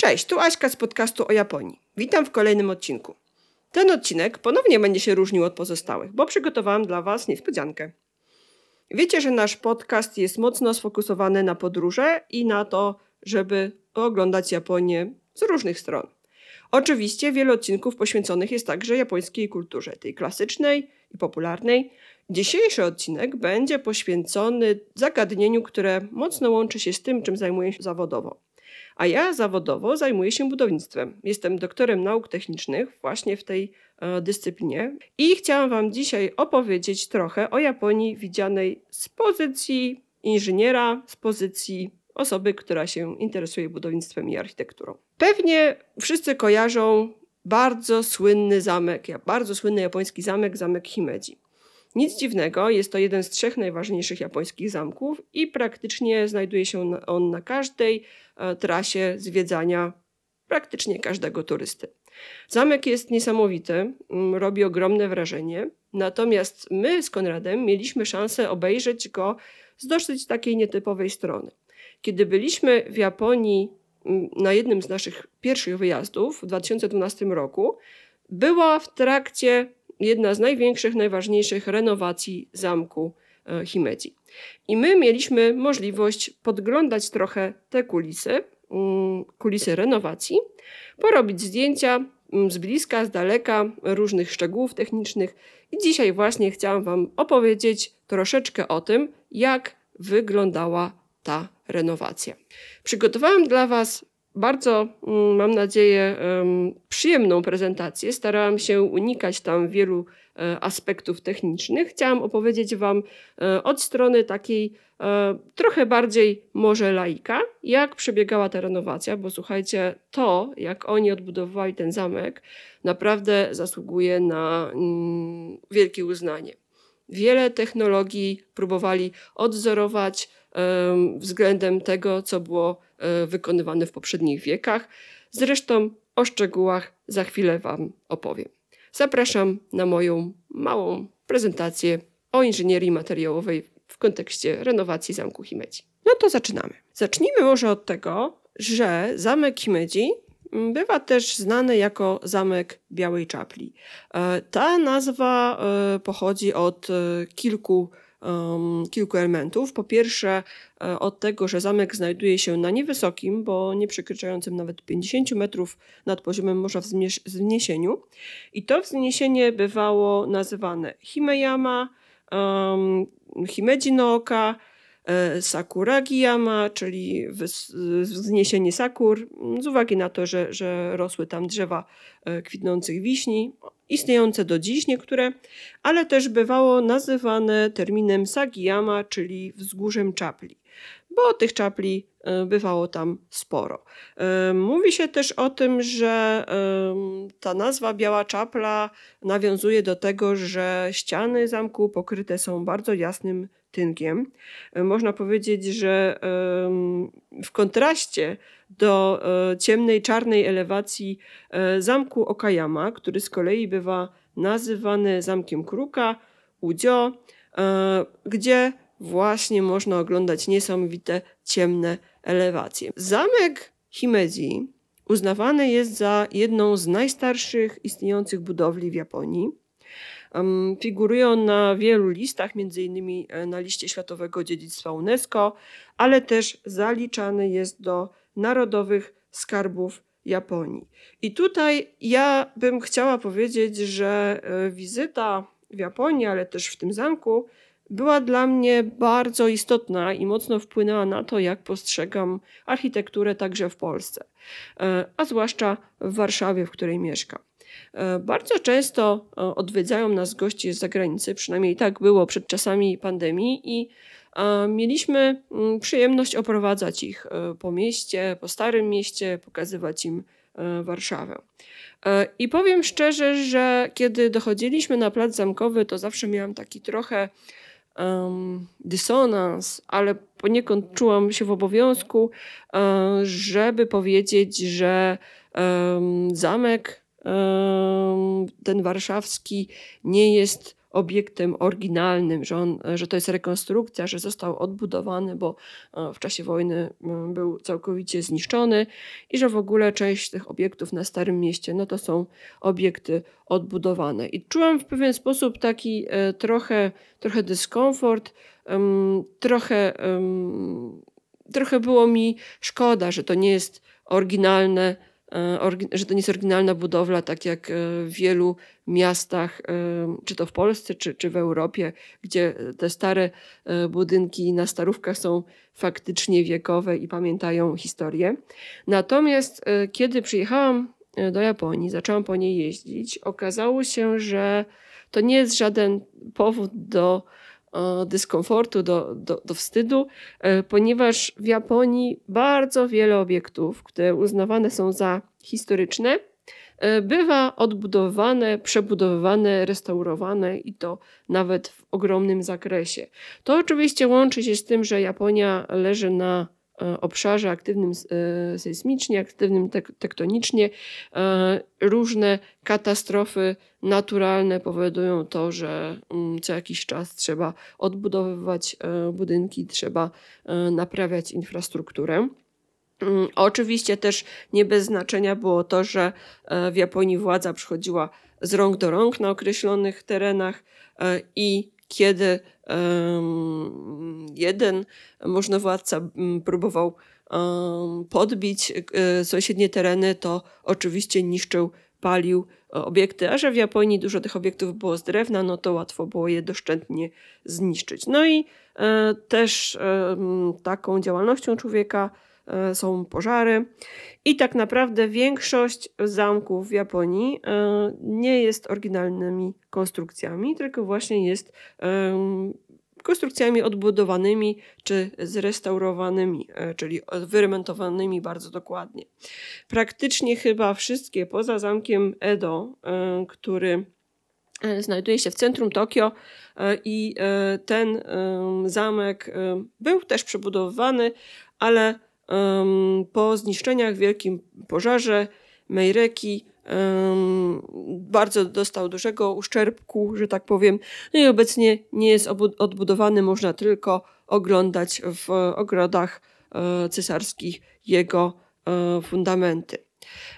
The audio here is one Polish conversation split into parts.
Cześć, tu Aśka z podcastu o Japonii. Witam w kolejnym odcinku. Ten odcinek ponownie będzie się różnił od pozostałych, bo przygotowałam dla Was niespodziankę. Wiecie, że nasz podcast jest mocno sfokusowany na podróże i na to, żeby oglądać Japonię z różnych stron. Oczywiście wiele odcinków poświęconych jest także japońskiej kulturze, tej klasycznej i popularnej. Dzisiejszy odcinek będzie poświęcony zagadnieniu, które mocno łączy się z tym, czym zajmuję się zawodowo a ja zawodowo zajmuję się budownictwem. Jestem doktorem nauk technicznych właśnie w tej e, dyscyplinie i chciałam Wam dzisiaj opowiedzieć trochę o Japonii widzianej z pozycji inżyniera, z pozycji osoby, która się interesuje budownictwem i architekturą. Pewnie wszyscy kojarzą bardzo słynny zamek, bardzo słynny japoński zamek, zamek Himeji. Nic dziwnego, jest to jeden z trzech najważniejszych japońskich zamków i praktycznie znajduje się on na każdej e, trasie zwiedzania praktycznie każdego turysty. Zamek jest niesamowity, mm, robi ogromne wrażenie, natomiast my z Konradem mieliśmy szansę obejrzeć go z dosyć takiej nietypowej strony. Kiedy byliśmy w Japonii mm, na jednym z naszych pierwszych wyjazdów w 2012 roku, była w trakcie jedna z największych, najważniejszych renowacji zamku e, Himeji. I my mieliśmy możliwość podglądać trochę te kulisy, mm, kulisy renowacji, porobić zdjęcia mm, z bliska, z daleka, różnych szczegółów technicznych. I dzisiaj właśnie chciałam Wam opowiedzieć troszeczkę o tym, jak wyglądała ta renowacja. Przygotowałam dla Was bardzo, mm, mam nadzieję, przyjemną prezentację. Starałam się unikać tam wielu e, aspektów technicznych. Chciałam opowiedzieć Wam e, od strony takiej e, trochę bardziej może laika, jak przebiegała ta renowacja, bo słuchajcie, to jak oni odbudowywali ten zamek, naprawdę zasługuje na mm, wielkie uznanie. Wiele technologii próbowali odzorować względem tego, co było E, wykonywane w poprzednich wiekach. Zresztą o szczegółach za chwilę Wam opowiem. Zapraszam na moją małą prezentację o inżynierii materiałowej w kontekście renowacji zamku Himedzi. No to zaczynamy. Zacznijmy może od tego, że zamek Himedzi bywa też znany jako zamek Białej Czapli. E, ta nazwa e, pochodzi od kilku um, kilku elementów. Po pierwsze, e, od tego, że zamek znajduje się na niewysokim, bo nie przekraczającym nawet 50 metrów nad poziomem morza wzniesieniu. I to wzniesienie bywało nazywane Himeyama, um, Himeji no Oka, E, Sakura czyli wzniesienie sakur, z uwagi na to, że, że rosły tam drzewa e, kwitnących wiśni, istniejące do dziś niektóre, ale też bywało nazywane terminem Sagiyama, czyli wzgórzem czapli, bo tych czapli e, bywało tam sporo. Mówi się też o tym, że ta nazwa Biała Czapla nawiązuje do tego, że ściany zamku pokryte są bardzo jasnym tyngiem. E, można powiedzieć, że w kontraście do e, ciemnej, czarnej elewacji e, zamku Okayama, który z kolei bywa nazywany zamkiem kruka, udzio, gdzie właśnie można oglądać niesamowite ciemne elewacje. Zamek Himeji uznawany jest za jedną z najstarszych istniejących budowli w Japonii. Figuruje on na wielu listach, między innymi e, na liście Światowego Dziedzictwa UNESCO, ale też zaliczany jest do narodowych skarbów Japonii. I tutaj ja bym chciała powiedzieć, że e, wizyta w Japonii, ale też w tym zamku, była dla mnie bardzo istotna i mocno wpłynęła na to, jak postrzegam architekturę także w Polsce, e, a zwłaszcza w Warszawie, w której mieszkam. E, bardzo często e, odwiedzają nas goście z zagranicy, przynajmniej tak było przed czasami pandemii i e, mieliśmy mm, przyjemność oprowadzać ich po mieście, po starym mieście, pokazywać im Warszawę. I powiem szczerze, że kiedy dochodziliśmy na plac zamkowy, to zawsze miałam taki trochę um, dysonans, ale poniekąd czułam się w obowiązku, um, żeby powiedzieć, że um, zamek ten warszawski nie jest obiektem oryginalnym, że, on, że to jest rekonstrukcja, że został odbudowany, bo e, w czasie wojny e, był całkowicie zniszczony i że w ogóle część tych obiektów na Starym Mieście no to są obiekty odbudowane. I czułam w pewien sposób taki e, trochę, trochę dyskomfort, trochę, trochę było mi szkoda, że to nie jest oryginalne E, że to nie jest oryginalna budowla, tak jak e, w wielu miastach, e, czy to w Polsce, czy, czy w Europie, gdzie te stare budynki na starówkach są faktycznie wiekowe i pamiętają historię. Natomiast kiedy przyjechałam do Japonii, zaczęłam po niej jeździć, okazało się, że to nie jest żaden powód do E, dyskomfortu, do, do, do wstydu, e, ponieważ w Japonii bardzo wiele obiektów, które uznawane są za historyczne, e, bywa odbudowane, przebudowywane, restaurowane i to nawet w ogromnym zakresie. To oczywiście łączy się z tym, że Japonia leży na E, obszarze aktywnym e, sejsmicznie, aktywnym tektonicznie. E, różne katastrofy naturalne powodują to, że mm, co jakiś czas trzeba odbudowywać budynki, trzeba naprawiać infrastrukturę. Mm, oczywiście też nie bez znaczenia było to, że w Japonii władza przychodziła z rąk do rąk na określonych terenach i kiedy jeden władca mm, próbował podbić e, sąsiednie tereny, to oczywiście niszczył, palił e, obiekty, a że w Japonii dużo tych obiektów było z drewna, no to łatwo było je doszczętnie zniszczyć. No i e, też taką działalnością człowieka E, są pożary. I tak naprawdę większość zamków w Japonii e, nie jest oryginalnymi konstrukcjami, tylko właśnie jest e, konstrukcjami odbudowanymi czy zrestaurowanymi, czyli wyremontowanymi bardzo dokładnie. Praktycznie chyba wszystkie poza zamkiem Edo, który znajduje się w centrum Tokio i ten zamek był też przebudowywany, ale um, po zniszczeniach w wielkim pożarze Mejreki um, bardzo dostał dużego uszczerbku, że tak powiem. No i obecnie nie jest odbudowany, można tylko oglądać w ogrodach e, cesarskich jego e, fundamenty.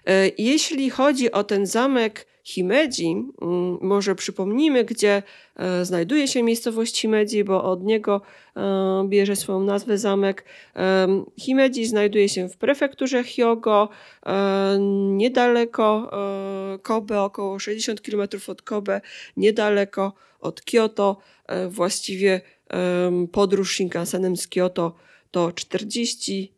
E, jeśli chodzi o ten zamek Himedzi, mm, może przypomnimy, gdzie e, znajduje się miejscowość Himedzi, bo od niego e, bierze swoją nazwę zamek. Himedzi znajduje się w prefekturze Hyogo, e, niedaleko Kobe, około 60 km od Kobe, niedaleko od Kyoto. Właściwie podróż Shinkansenem z Kyoto to 40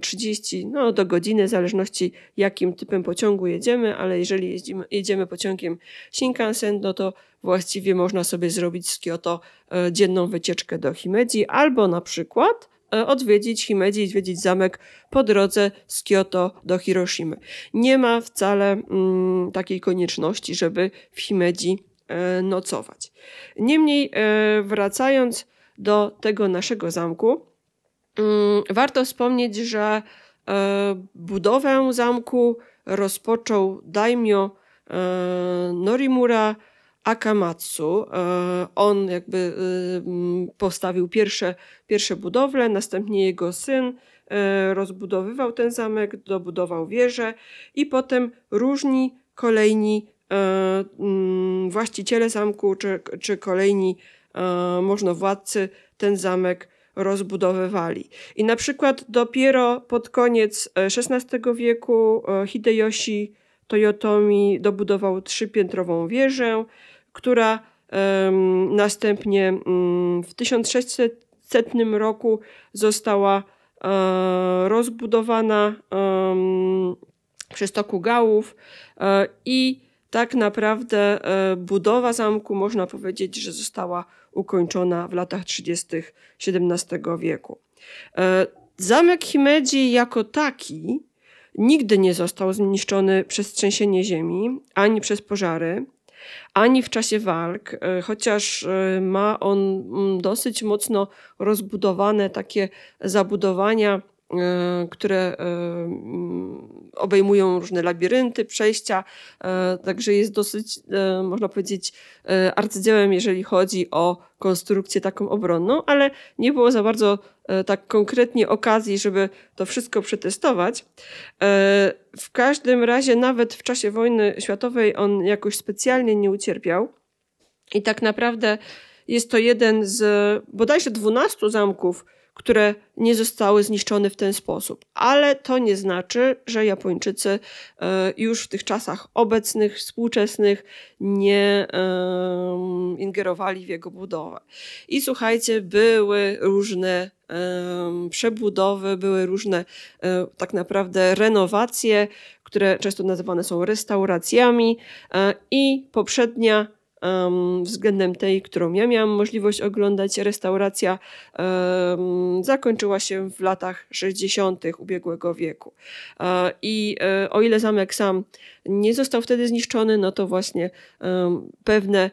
30 no, do godziny, w zależności jakim typem pociągu jedziemy, ale jeżeli jedziemy pociągiem Shinkansen, no to właściwie można sobie zrobić z Kyoto e, dzienną wycieczkę do Himeji albo na przykład e, odwiedzić Himeji i zwiedzić zamek po drodze z Kyoto do Hiroshimy. Nie ma wcale mm, takiej konieczności, żeby w Himeji e, nocować. Niemniej wracając do tego naszego zamku, Mm, warto wspomnieć, że e, budowę zamku rozpoczął daimyo e, Norimura Akamatsu. E, on jakby postawił pierwsze, pierwsze budowle, następnie jego syn rozbudowywał ten zamek, dobudował wieżę i potem różni kolejni właściciele zamku czy, czy kolejni możnowładcy ten zamek rozbudowywali. I na przykład dopiero pod koniec XVI e, wieku e, Hideyoshi Toyotomi dobudował trzypiętrową wieżę, która um, następnie um, w 1600 roku została um, rozbudowana przez Tokugałów i tak naprawdę budowa zamku można powiedzieć, że została ukończona w latach 30. XVII wieku. E, zamek Himedzi jako taki nigdy nie został zniszczony przez trzęsienie ziemi, ani przez pożary, ani w czasie walk, e, chociaż e, ma on mm, dosyć mocno rozbudowane takie zabudowania E, które e, mm, obejmują różne labirynty, przejścia, e, także jest dosyć, można powiedzieć, arcydziełem, jeżeli chodzi o konstrukcję taką obronną, ale nie było za bardzo tak konkretnie okazji, żeby to wszystko przetestować. W każdym razie, nawet w czasie wojny światowej, on jakoś specjalnie nie ucierpiał. I tak naprawdę jest to jeden z bodajże 12 zamków, które nie zostały zniszczone w ten sposób. Ale to nie znaczy, że Japończycy e, już w tych czasach obecnych, współczesnych nie ingerowali w jego budowę. I słuchajcie, były różne przebudowy, były różne e, tak naprawdę renowacje, które często nazywane są restauracjami e, i poprzednia um, względem tej, którą ja miałam możliwość oglądać. Restauracja um, zakończyła się w latach 60. ubiegłego wieku. E, I e, o ile zamek sam nie został wtedy zniszczony, no to właśnie pewne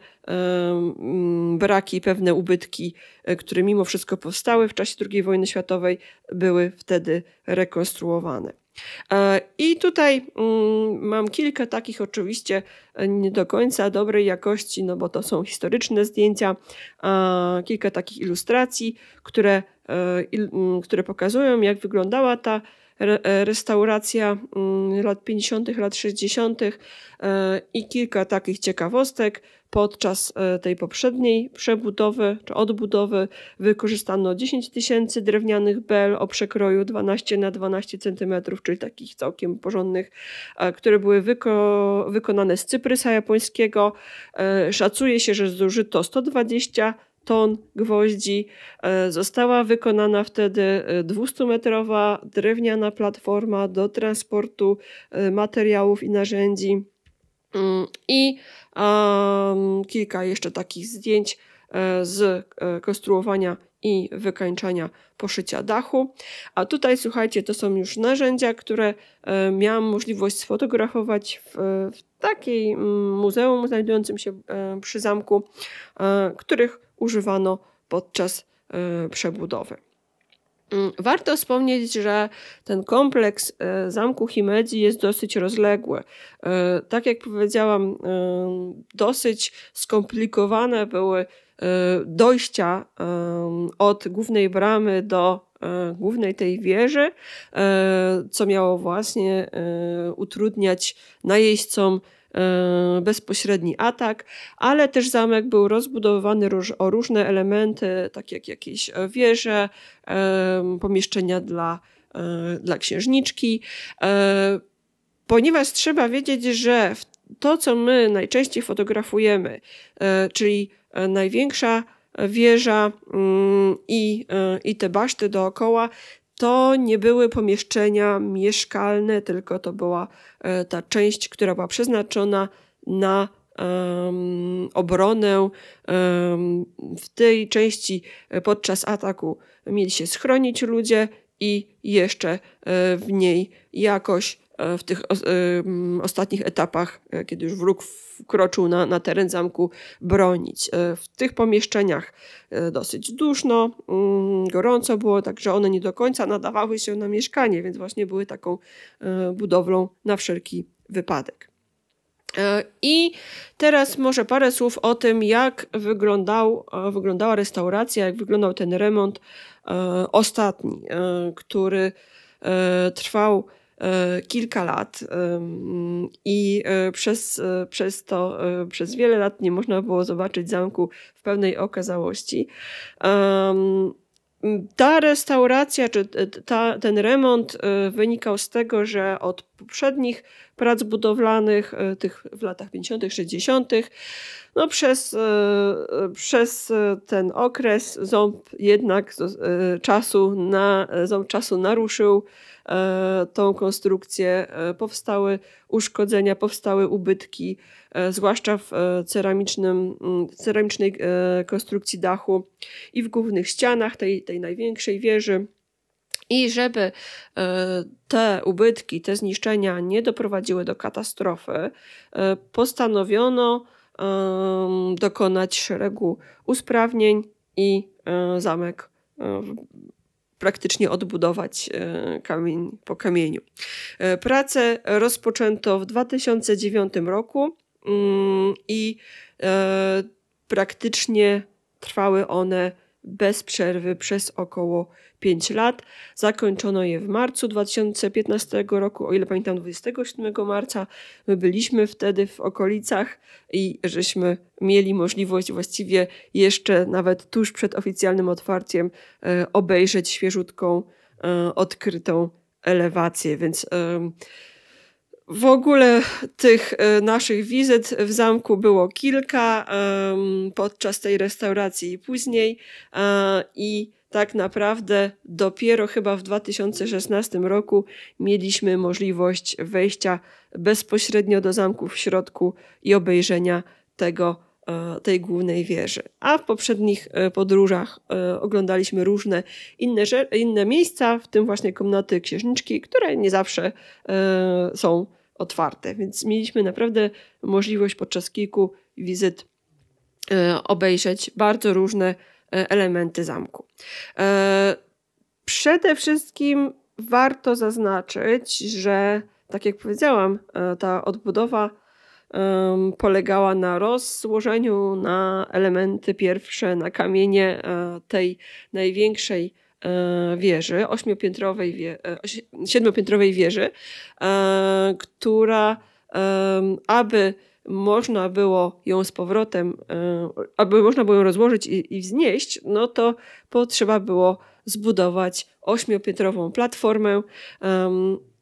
braki, pewne ubytki, e, które mimo wszystko powstały w czasie II wojny światowej, były wtedy rekonstruowane. E, I tutaj mm, mam kilka takich, oczywiście e, nie do końca dobrej jakości, no bo to są historyczne zdjęcia, kilka takich ilustracji, które, e, mm, które pokazują, jak wyglądała ta E, restauracja mm, lat 50., lat 60. E, i kilka takich ciekawostek. Podczas e, tej poprzedniej przebudowy czy odbudowy wykorzystano 10 tysięcy drewnianych bel o przekroju 12 na 12 cm, czyli takich całkiem porządnych, które były wyko wykonane z cyprysa japońskiego. Szacuje się, że zużyto 120 ton gwoździ. E, została wykonana wtedy 200-metrowa e, drewniana platforma do transportu e, materiałów i narzędzi. Mm, I um, kilka jeszcze takich zdjęć z konstruowania i wykańczania poszycia dachu. A tutaj, słuchajcie, to są już narzędzia, które miałam możliwość sfotografować w, w takiej mm, muzeum znajdującym się przy zamku, których używano podczas e, przebudowy. Mm, warto wspomnieć, że ten kompleks e, zamku Himedzi jest dosyć rozległy. E, tak jak powiedziałam, dosyć skomplikowane były dojścia od głównej bramy do głównej tej wieży, co miało właśnie utrudniać najeźdźcom E, bezpośredni atak, ale też zamek był rozbudowywany o różne elementy, tak jak jakieś e, wieże, e, pomieszczenia dla, dla księżniczki, ponieważ trzeba wiedzieć, że to, co my najczęściej fotografujemy, czyli największa wieża mm, i, i te baszty dookoła, to nie były pomieszczenia mieszkalne, tylko to była e, ta część, która była przeznaczona na um, obronę. Um, w tej części e, podczas ataku mieli się schronić ludzie i jeszcze e, w niej jakoś E, w tych e, ostatnich etapach, e, kiedy już wróg wkroczył na, na teren zamku, bronić. W tych pomieszczeniach dosyć duszno, mm, gorąco było, także one nie do końca nadawały się na mieszkanie, więc właśnie były taką budowlą na wszelki wypadek. I teraz może parę słów o tym, jak wyglądał, wyglądała restauracja, jak wyglądał ten remont ostatni, który trwał E, kilka lat i e, przez, e, przez to przez wiele lat nie można było zobaczyć zamku w pełnej okazałości. Mm, ta restauracja, czy ta, ten remont y, wynikał z tego, że od poprzednich prac budowlanych, y, tych w latach 50., 60., no przez, y, przez ten okres ząb jednak czasu na, ząb czasu naruszył tą konstrukcję, powstały uszkodzenia, powstały ubytki. E, zwłaszcza w e, ceramicznym, ceramicznej e, konstrukcji dachu i w głównych ścianach tej, tej największej wieży. I żeby te ubytki, te zniszczenia nie doprowadziły do katastrofy, postanowiono dokonać szeregu usprawnień i zamek praktycznie odbudować kamień po kamieniu. Prace rozpoczęto w 2009 roku Mm, I e, praktycznie trwały one bez przerwy przez około 5 lat. Zakończono je w marcu 2015 roku, o ile pamiętam 27 marca. My byliśmy wtedy w okolicach i żeśmy mieli możliwość właściwie jeszcze nawet tuż przed oficjalnym otwarciem e, obejrzeć świeżutką, e, odkrytą elewację, więc w ogóle tych e, naszych wizyt w zamku było kilka podczas tej restauracji i później. E, I tak naprawdę dopiero chyba w 2016 roku mieliśmy możliwość wejścia bezpośrednio do zamku w środku i obejrzenia tego, e, tej głównej wieży. A w poprzednich podróżach oglądaliśmy różne inne, inne miejsca, w tym właśnie komnaty księżniczki, które nie zawsze są otwarte, więc mieliśmy naprawdę możliwość podczas kilku wizyt e, obejrzeć bardzo różne e, elementy zamku. E, przede wszystkim warto zaznaczyć, że tak jak powiedziałam, ta odbudowa polegała na rozłożeniu na elementy pierwsze, na kamienie tej największej E, wieży, ośmiopiętrowej, wie, e, siedmiopiętrowej wieży, e, która aby można było ją z powrotem, aby można było ją rozłożyć i, i wznieść, no to potrzeba było zbudować ośmiopiętrową platformę.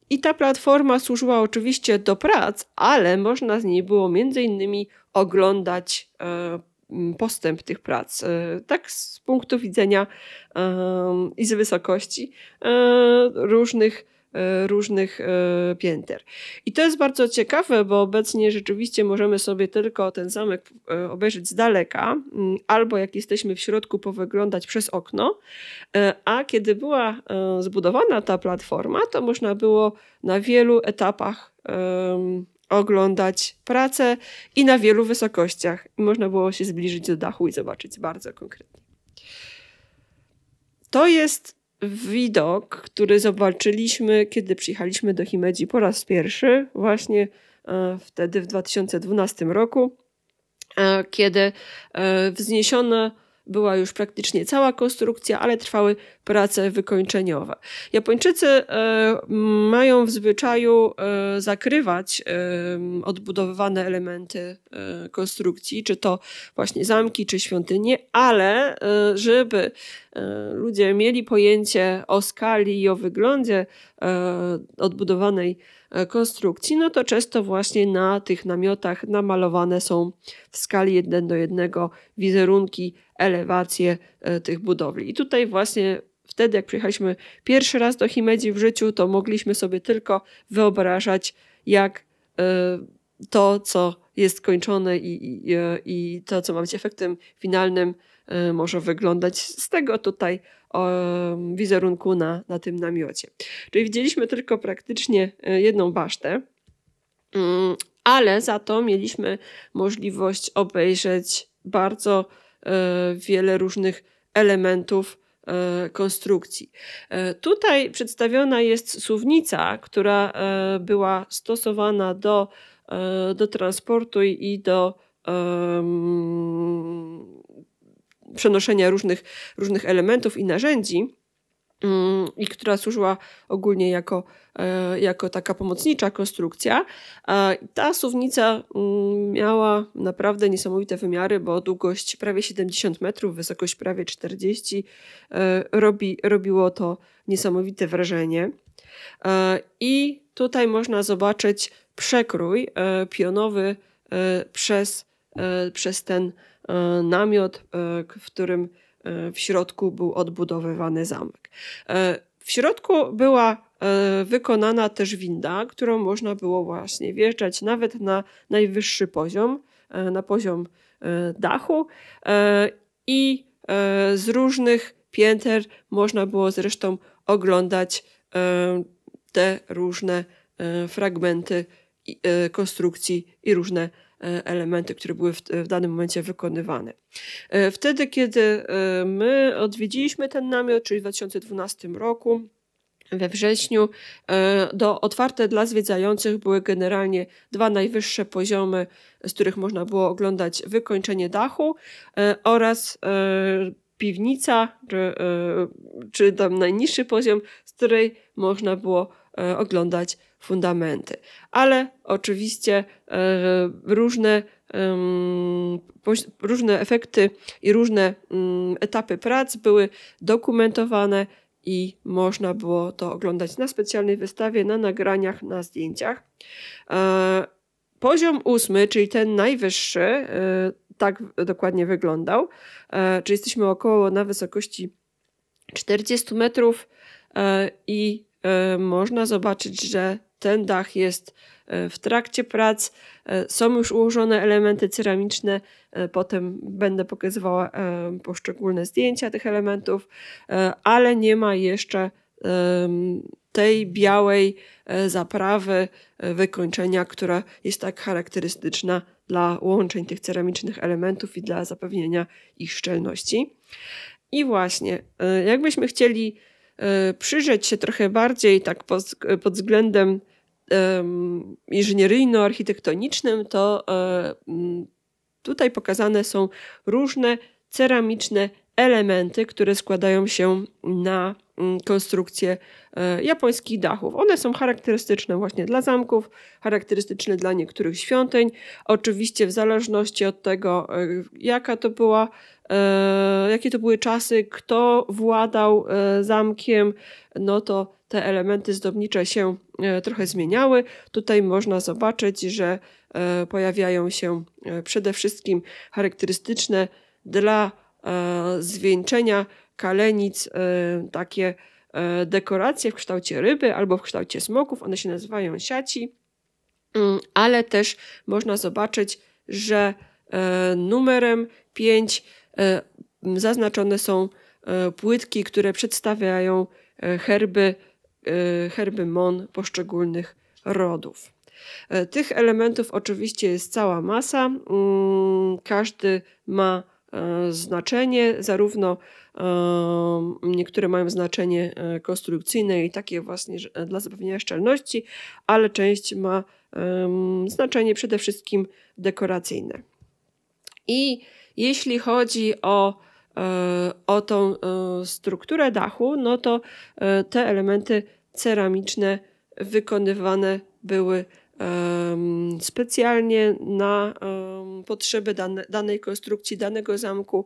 I ta platforma służyła oczywiście do prac, ale można z niej było między innymi oglądać Mm, postęp tych prac, e, tak z punktu widzenia i z wysokości e, różnych e, różnych pięter. I to jest bardzo ciekawe, bo obecnie rzeczywiście możemy sobie tylko ten zamek obejrzeć z daleka, mm, albo jak jesteśmy w środku, powyglądać przez okno. A kiedy była zbudowana ta platforma, to można było na wielu etapach oglądać pracę i na wielu wysokościach. Można było się zbliżyć do dachu i zobaczyć bardzo konkretnie. To jest widok, który zobaczyliśmy, kiedy przyjechaliśmy do Himedzi po raz pierwszy, właśnie e, wtedy w 2012 roku, e, kiedy e, wzniesiona była już praktycznie cała konstrukcja, ale trwały prace wykończeniowe. Japończycy e, mają w zwyczaju e, zakrywać e, odbudowywane elementy konstrukcji, czy to właśnie zamki, czy świątynie, ale żeby ludzie mieli pojęcie o skali i o wyglądzie odbudowanej konstrukcji, no to często właśnie na tych namiotach namalowane są w skali 1 do 1 wizerunki elewację e, tych budowli. I tutaj właśnie wtedy, jak przyjechaliśmy pierwszy raz do Himedzi w życiu, to mogliśmy sobie tylko wyobrażać, jak e, to, co jest kończone i, i, i e, to, co ma być efektem finalnym, może wyglądać z tego tutaj wizerunku na, na tym namiocie. Czyli widzieliśmy tylko praktycznie jedną basztę, mm, ale za to mieliśmy możliwość obejrzeć bardzo E, wiele różnych elementów e, konstrukcji. E, tutaj przedstawiona jest suwnica, która była stosowana do, do transportu i do um, przenoszenia różnych, różnych elementów i narzędzi. Mm, i która służyła ogólnie jako, e, jako taka pomocnicza konstrukcja. E, ta suwnica mm, miała naprawdę niesamowite wymiary, bo długość prawie 70 metrów, wysokość prawie 40. E, robi, robiło to niesamowite wrażenie. I tutaj można zobaczyć przekrój pionowy przez, przez ten namiot, w którym E, w środku był odbudowywany zamek. E, w środku była e, wykonana też winda, którą można było właśnie wjeżdżać nawet na najwyższy poziom, na poziom dachu i z różnych pięter można było zresztą oglądać te różne fragmenty konstrukcji i różne E, elementy, które były w, w danym momencie wykonywane. E, wtedy, kiedy e, my odwiedziliśmy ten namiot, czyli w 2012 roku, we wrześniu. Do, otwarte dla zwiedzających były generalnie dwa najwyższe poziomy, z których można było oglądać wykończenie dachu oraz piwnica, czy, czy tam najniższy poziom, z której można było oglądać fundamenty. Ale oczywiście e, różne, różne efekty i różne mm, etapy prac były dokumentowane i można było to oglądać na specjalnej wystawie, na nagraniach, na zdjęciach. E, poziom ósmy, czyli ten najwyższy, e, tak dokładnie wyglądał, czyli jesteśmy około na wysokości 40 metrów i można zobaczyć, że ten dach jest e, w trakcie prac. E, są już ułożone elementy ceramiczne. E, potem będę pokazywała poszczególne zdjęcia tych elementów, ale nie ma jeszcze tej białej zaprawy wykończenia, która jest tak charakterystyczna dla łączeń tych ceramicznych elementów i dla zapewnienia ich szczelności. I właśnie, jakbyśmy chcieli przyjrzeć się trochę bardziej tak pod, pod względem inżynieryjno-architektonicznym, to e, tutaj pokazane są różne ceramiczne elementy, które składają się na konstrukcję e, japońskich dachów. One są charakterystyczne właśnie dla zamków, charakterystyczne dla niektórych świątyń. Oczywiście w zależności od tego, e, jaka to była, jakie to były czasy, kto władał zamkiem, no to te elementy zdobnicze się e, trochę zmieniały. Tutaj można zobaczyć, że e, pojawiają się e, przede wszystkim charakterystyczne dla zwieńczenia kalenic takie dekoracje w kształcie ryby albo w kształcie smoków. One się nazywają siaci, mm, ale też można zobaczyć, że numerem 5 zaznaczone są płytki, które przedstawiają herby Y, herby mon poszczególnych rodów. E, tych elementów oczywiście jest cała masa. Mm, każdy ma e, znaczenie, zarówno e, niektóre mają znaczenie konstrukcyjne i takie właśnie dla zapewnienia szczelności, ale część ma znaczenie przede wszystkim dekoracyjne. I jeśli chodzi o E, o tą e, strukturę dachu, no to e, te elementy ceramiczne wykonywane były specjalnie na potrzeby danej konstrukcji, danego zamku,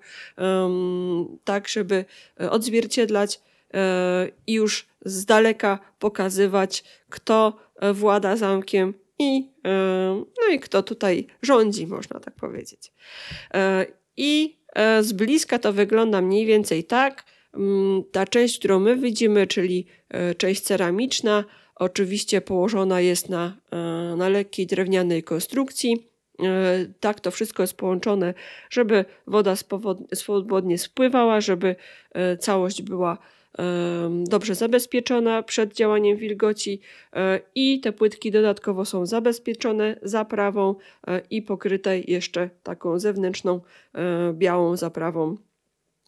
tak żeby odzwierciedlać i już z daleka pokazywać, kto włada zamkiem i, no i kto tutaj rządzi, można tak powiedzieć. I E, z bliska to wygląda mniej więcej tak. Mm, ta część, którą my widzimy, czyli e, część ceramiczna, oczywiście położona jest na, e, na lekkiej drewnianej konstrukcji. Tak to wszystko jest połączone, żeby woda swobodnie spływała, żeby całość była dobrze zabezpieczona przed działaniem wilgoci e, i te płytki dodatkowo są zabezpieczone zaprawą e, i pokryte jeszcze taką zewnętrzną e, białą zaprawą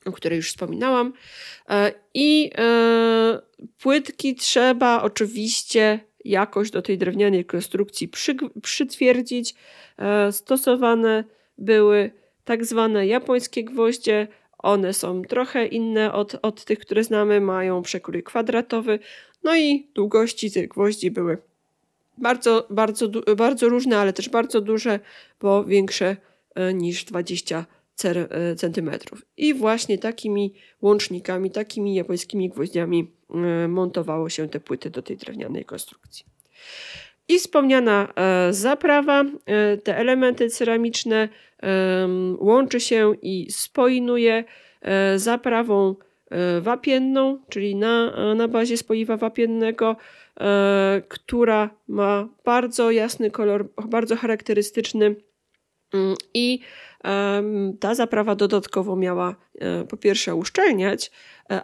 o której już wspominałam. I płytki trzeba oczywiście jakoś do tej drewnianej konstrukcji przytwierdzić. Stosowane były tak zwane japońskie gwoździe one są trochę inne od, od tych, które znamy, mają przekrój kwadratowy, no i długości tych gwoździ były bardzo, bardzo, bardzo różne, ale też bardzo duże, bo większe e, niż 20 cm. E, I właśnie takimi łącznikami, takimi japońskimi gwoździami e, montowało się te płyty do tej drewnianej konstrukcji. I wspomniana e, zaprawa, e, te elementy ceramiczne e, łączy się i spoinuje zaprawą wapienną, czyli na, na bazie spoiwa wapiennego, która ma bardzo jasny kolor, bardzo charakterystyczny mm, i ta zaprawa dodatkowo miała po pierwsze uszczelniać,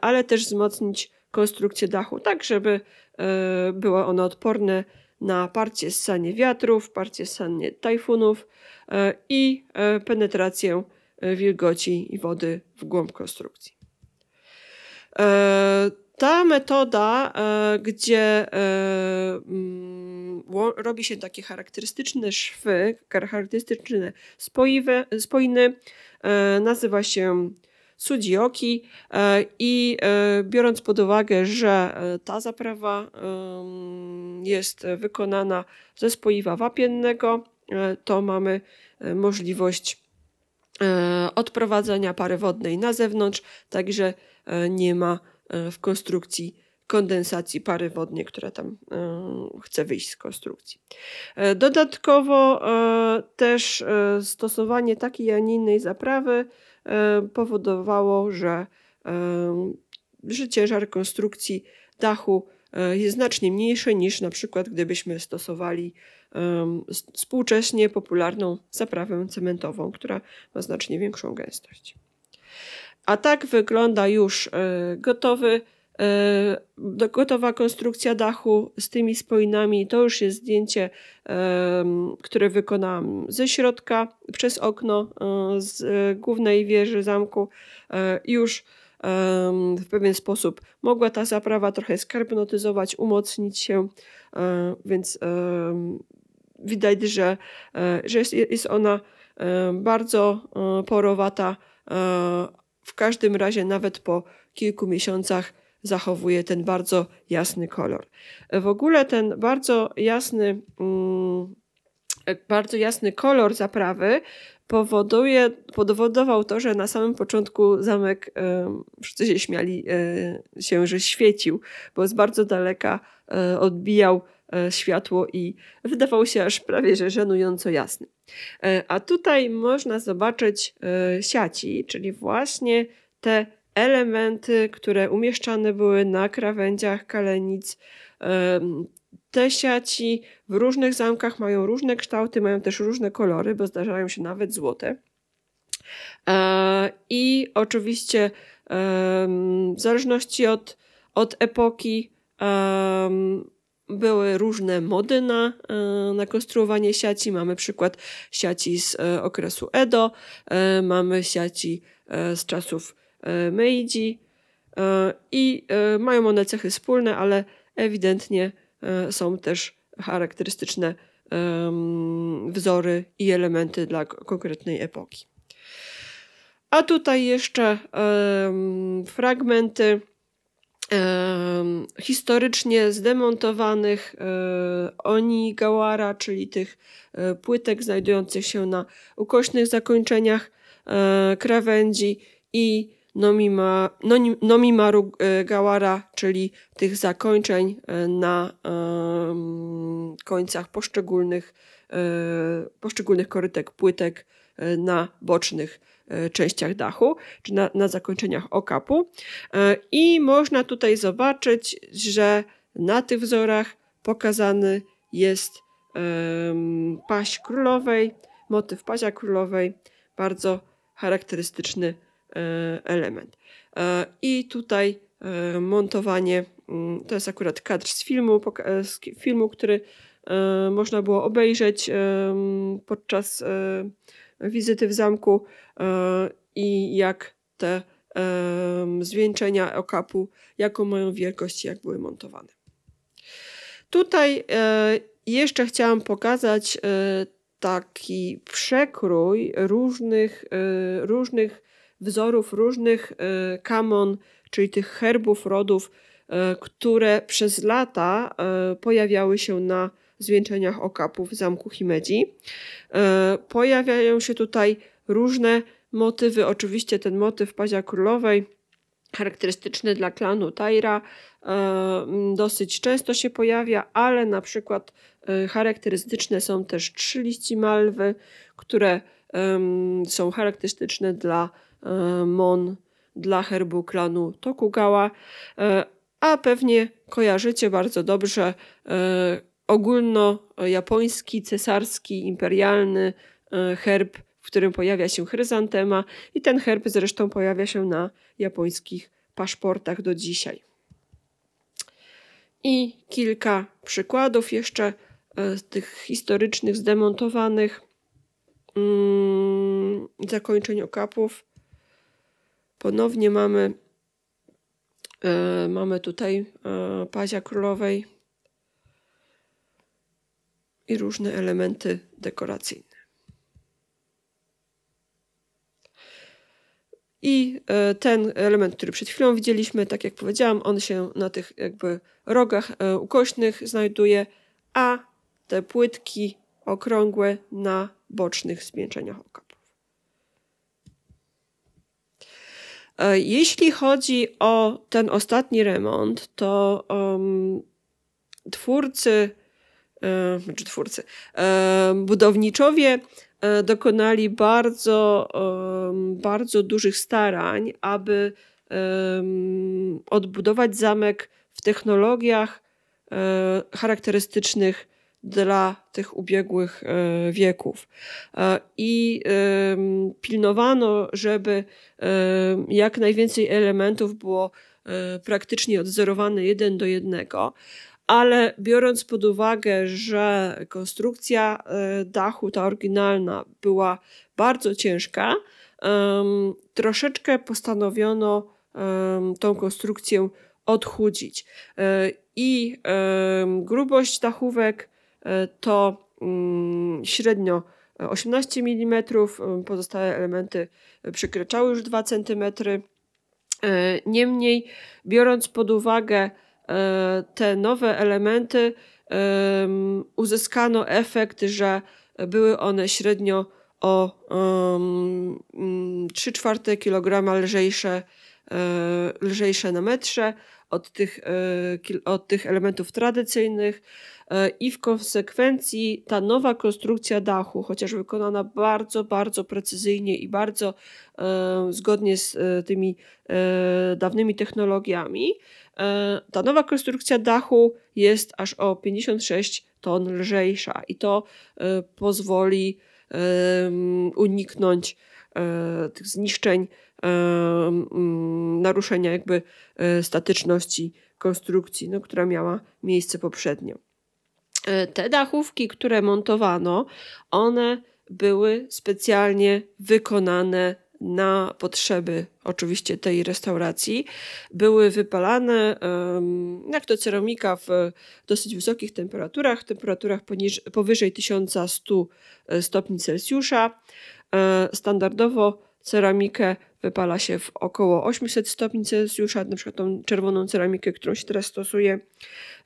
ale też wzmocnić konstrukcję dachu, tak żeby było ono odporne na parcie ssanie wiatrów, parcie ssanie tajfunów e, i e, penetrację e, wilgoci i wody w głąb konstrukcji. Ta metoda, gdzie mm, robi się takie charakterystyczne szwy, charakterystyczne spoiny, nazywa się Sudioki e, i e, biorąc pod uwagę, że e, ta zaprawa jest wykonana ze spoiwa wapiennego, to mamy możliwość odprowadzania pary wodnej na zewnątrz, także nie ma w konstrukcji kondensacji pary wodnej, która tam chce wyjść z konstrukcji. Dodatkowo też stosowanie takiej, a nie innej zaprawy E, powodowało, że że ciężar konstrukcji dachu e, jest znacznie mniejszy niż na przykład gdybyśmy stosowali e, współcześnie popularną zaprawę cementową, która ma znacznie większą gęstość. A tak wygląda już gotowy Y, gotowa konstrukcja dachu z tymi spoinami. To już jest zdjęcie, które wykonałam ze środka, przez okno y, z y, głównej wieży zamku. Już w pewien sposób mogła ta zaprawa trochę skarbnotyzować, umocnić się, więc widać, że, e, że jest, jest ona e, bardzo e, porowata. W każdym razie, nawet po kilku miesiącach, zachowuje ten bardzo jasny kolor. W ogóle ten bardzo jasny, mm, bardzo jasny kolor zaprawy powoduje, powodował to, że na samym początku zamek, wszyscy się śmiali e, się, że świecił, bo z bardzo daleka e, odbijał e, światło i wydawał się aż prawie że żenująco jasny. A tutaj można zobaczyć siaci, czyli właśnie te elementy, które umieszczane były na krawędziach kalenic. Te siaci w różnych zamkach mają różne kształty, mają też różne kolory, bo zdarzają się nawet złote. E, I oczywiście w zależności od, od epoki były różne mody na, e, na konstruowanie siaci. Mamy przykład siaci z e, okresu Edo, mamy siaci z czasów E, Meiji e, i e, mają one cechy wspólne, ale ewidentnie są też charakterystyczne wzory i elementy dla konkretnej epoki. A tutaj jeszcze fragmenty historycznie zdemontowanych Onigawara, czyli tych płytek znajdujących się na ukośnych zakończeniach krawędzi i nomima, nonim, nomima e, gałara, czyli tych zakończeń e, na końcach poszczególnych, e, poszczególnych korytek, płytek na bocznych częściach dachu, czy na, na zakończeniach okapu. I można tutaj zobaczyć, że na tych wzorach pokazany jest paść królowej, motyw pazia królowej, bardzo charakterystyczny E, element. E, I tutaj e, montowanie, mm, to jest akurat kadr z filmu, z filmu, który można było obejrzeć podczas wizyty w zamku i jak te zwieńczenia okapu, jaką mają wielkość, jak były montowane. Tutaj jeszcze chciałam pokazać taki przekrój różnych, różnych wzorów różnych y, kamon, czyli tych herbów rodów, y, które przez lata y, pojawiały się na zwieńczeniach okapów w zamku Himedzi. Pojawiają się tutaj różne motywy, oczywiście ten motyw Pazia Królowej, charakterystyczny dla klanu Taira, dosyć często się pojawia, ale na przykład charakterystyczne są też trzy liści malwy, które są charakterystyczne dla E, Mon dla herbu klanu Tokugawa, e, a pewnie kojarzycie bardzo dobrze e, ogólnojapoński, cesarski, imperialny herb, w którym pojawia się chryzantema i ten herb zresztą pojawia się na japońskich paszportach do dzisiaj. I kilka przykładów jeszcze z tych historycznych, zdemontowanych mm, zakończeń okapów. Ponownie mamy, e, mamy tutaj e, pazia królowej i różne elementy dekoracyjne. I e, ten element, który przed chwilą widzieliśmy, tak jak powiedziałam, on się na tych jakby rogach ukośnych znajduje, a te płytki okrągłe na bocznych zwieńczeniach oka. E, jeśli chodzi o ten ostatni remont, to um, twórcy, e, czy znaczy twórcy, e, budowniczowie dokonali bardzo, bardzo dużych starań, aby odbudować zamek w technologiach charakterystycznych dla tych ubiegłych e, wieków. E, I pilnowano, żeby jak najwięcej elementów było e, praktycznie odzerowane jeden do jednego ale biorąc pod uwagę, że konstrukcja dachu, ta oryginalna, była bardzo ciężka, troszeczkę postanowiono tą konstrukcję odchudzić. I grubość dachówek to mm, średnio 18 mm, y, pozostałe elementy przekraczały już 2 cm. Y, niemniej, biorąc pod uwagę y, te nowe elementy, uzyskano efekt, że były one średnio o 3 mm, czwarte kg lżejsze E, lżejsze na metrze od tych, e, od tych elementów tradycyjnych e, i w konsekwencji ta nowa konstrukcja dachu, chociaż wykonana bardzo, bardzo precyzyjnie i bardzo zgodnie z tymi dawnymi technologiami, ta nowa konstrukcja dachu jest aż o 56 ton lżejsza i to pozwoli uniknąć tych zniszczeń Mm, naruszenia jakby e, statyczności konstrukcji, no, która miała miejsce poprzednio. E, te dachówki, które montowano, one były specjalnie wykonane na potrzeby oczywiście tej restauracji. Były wypalane, jak to ceramika, w dosyć wysokich temperaturach, temperaturach powyżej 1100 e, stopni Celsjusza. Standardowo ceramikę wypala się w około 800 stopni Celsjusza, na przykład tą czerwoną ceramikę, którą się teraz stosuje.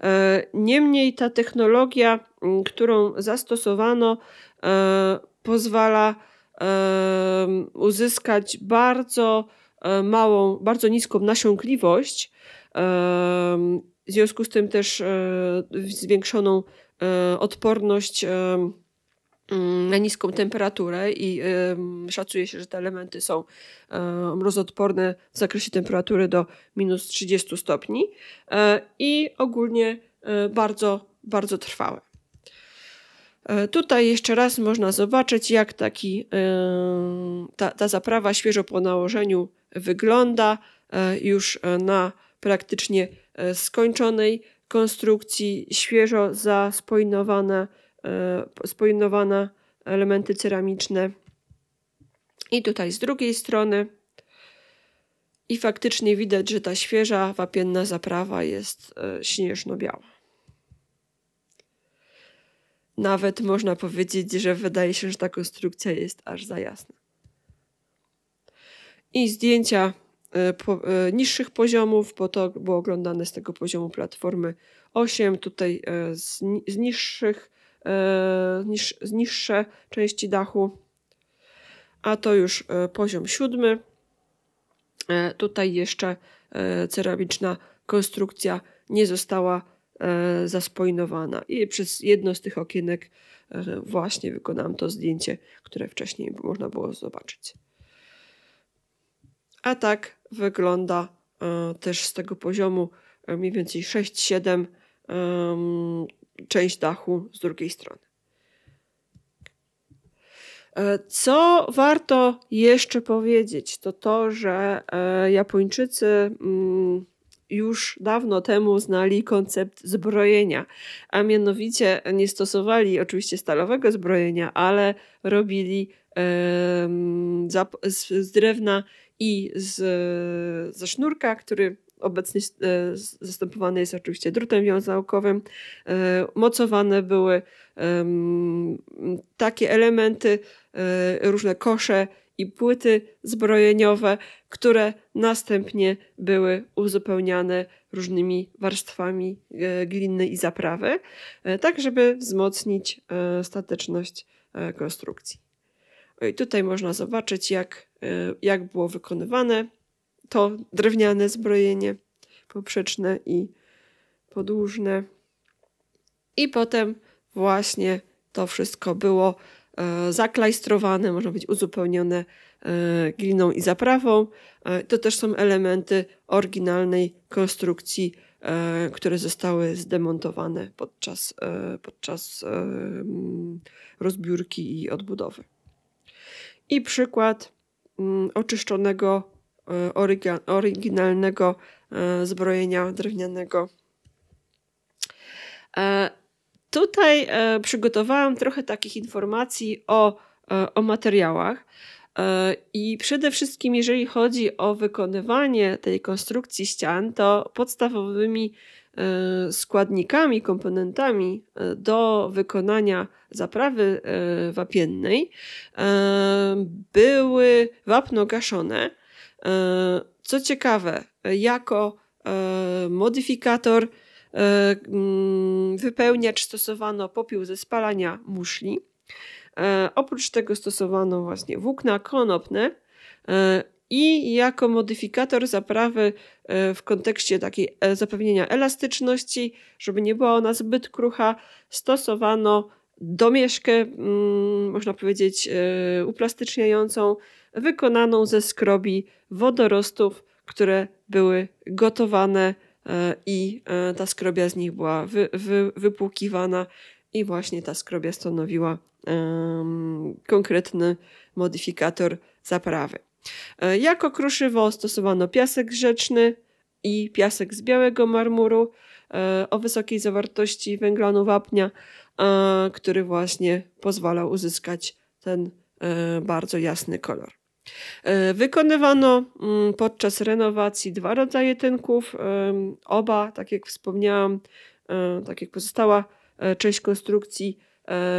E, niemniej ta technologia, którą zastosowano, e, pozwala e, uzyskać bardzo małą, bardzo niską nasiąkliwość, w związku z tym też zwiększoną odporność Mm, na niską temperaturę i y, szacuje się, że te elementy są y, mrozoodporne w zakresie temperatury do minus 30 stopni y, i ogólnie e, bardzo, bardzo trwałe. E, tutaj jeszcze raz można zobaczyć, jak taki, ta, ta zaprawa świeżo po nałożeniu wygląda już na praktycznie skończonej konstrukcji, świeżo zaspoinowane Y, spojnowana elementy ceramiczne. I tutaj z drugiej strony. I faktycznie widać, że ta świeża wapienna zaprawa jest y, śnieżno-biała. Nawet można powiedzieć, że wydaje się, że ta konstrukcja jest aż za jasna. I zdjęcia y, niższych poziomów, bo to było oglądane z tego poziomu platformy 8. Tutaj z, niższych E, niż, niższe części dachu. A to już e, poziom siódmy. E, tutaj jeszcze ceramiczna konstrukcja nie została zaspoinowana. I przez jedno z tych okienek właśnie wykonałam to zdjęcie, które wcześniej można było zobaczyć. A tak wygląda też z tego poziomu mniej więcej 6-7 część dachu z drugiej strony. E, co warto jeszcze powiedzieć, to to, że e, Japończycy mm, już dawno temu znali koncept zbrojenia, a mianowicie nie stosowali oczywiście stalowego zbrojenia, ale robili e, z drewna i z, ze sznurka, który obecnie e, zastępowane jest oczywiście drutem wiązałkowym. E, mocowane były takie elementy, e, różne kosze i płyty zbrojeniowe, które następnie były uzupełniane różnymi warstwami gliny i zaprawy, tak żeby wzmocnić stateczność konstrukcji. I tutaj można zobaczyć, jak, jak było wykonywane to drewniane zbrojenie poprzeczne i podłużne. I potem właśnie to wszystko było e, zaklajstrowane, można być uzupełnione e, gliną i zaprawą. E, to też są elementy oryginalnej konstrukcji, które zostały zdemontowane podczas, podczas rozbiórki i odbudowy. I przykład oczyszczonego E, oryginalnego e, zbrojenia drewnianego. E, tutaj przygotowałam trochę takich informacji o, o materiałach. I przede wszystkim, jeżeli chodzi o wykonywanie tej konstrukcji ścian, to podstawowymi składnikami, komponentami do wykonania zaprawy wapiennej były wapno gaszone, E, co ciekawe, jako e, modyfikator e, mm, wypełniacz stosowano popiół ze spalania muszli. Oprócz tego stosowano właśnie włókna konopne i jako modyfikator zaprawy w kontekście takiej zapewnienia elastyczności, żeby nie była ona zbyt krucha, stosowano domieszkę, mm, można powiedzieć, e, uplastyczniającą, wykonaną ze skrobi wodorostów, które były gotowane e, i e, ta skrobia z nich była wy, wy, wypłukiwana i właśnie ta skrobia stanowiła konkretny modyfikator zaprawy. Jako kruszywo stosowano piasek rzeczny i piasek z białego marmuru o wysokiej zawartości węglanu wapnia który właśnie pozwala uzyskać ten e, bardzo jasny kolor. E, wykonywano mm, podczas renowacji dwa rodzaje tynków. E, oba, tak jak wspomniałam, tak jak pozostała część konstrukcji,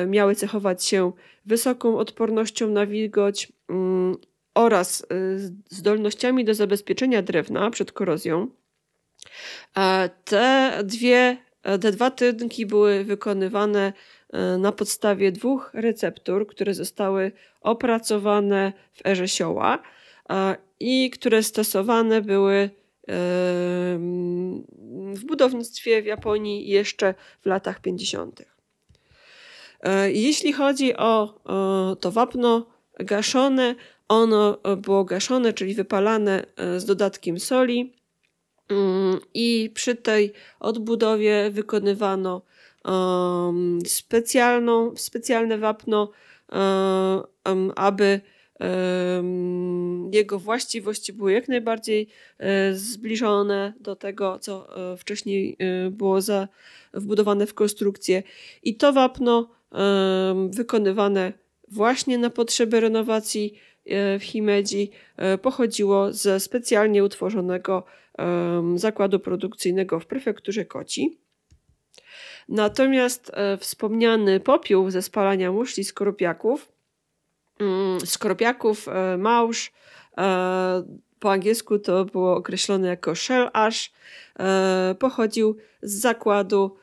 miały cechować się wysoką odpornością na wilgoć mm, oraz zdolnościami do zabezpieczenia drewna przed korozją. Te dwie E, te dwa tynki były wykonywane e, na podstawie dwóch receptur, które zostały opracowane w erze sioła i które stosowane były w budownictwie w Japonii jeszcze w latach 50. E, jeśli chodzi o to wapno gaszone, ono było gaszone, czyli wypalane z dodatkiem soli Mm, I przy tej odbudowie wykonywano um, specjalną, specjalne wapno, um, aby um, jego właściwości były jak najbardziej e, zbliżone do tego, co e, wcześniej było za, wbudowane w konstrukcję. I to wapno wykonywane właśnie na potrzeby renowacji w Himedzi pochodziło ze specjalnie utworzonego zakładu produkcyjnego w prefekturze Koci. Natomiast e, wspomniany popiół ze spalania muszli skorupiaków, mm, skorupiaków, e, małż, e, po angielsku to było określone jako shell ash, pochodził z zakładu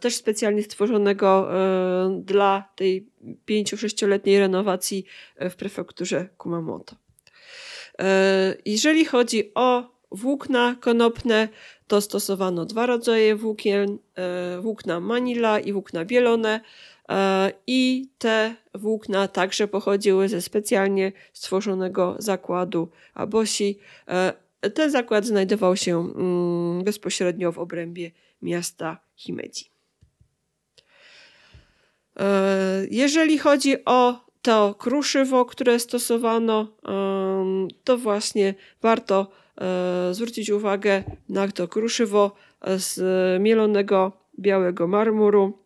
też specjalnie stworzonego dla tej 5-6-letniej renowacji w prefekturze Kumamoto. Jeżeli chodzi o Włókna konopne to stosowano dwa rodzaje włókien, e, włókna manila i włókna bielone e, i te włókna także pochodziły ze specjalnie stworzonego zakładu Abosi. E, ten zakład znajdował się mm, bezpośrednio w obrębie miasta Himeji. Jeżeli chodzi o to kruszywo, które stosowano, to właśnie warto E, zwrócić uwagę na to kruszywo e, z mielonego białego marmuru,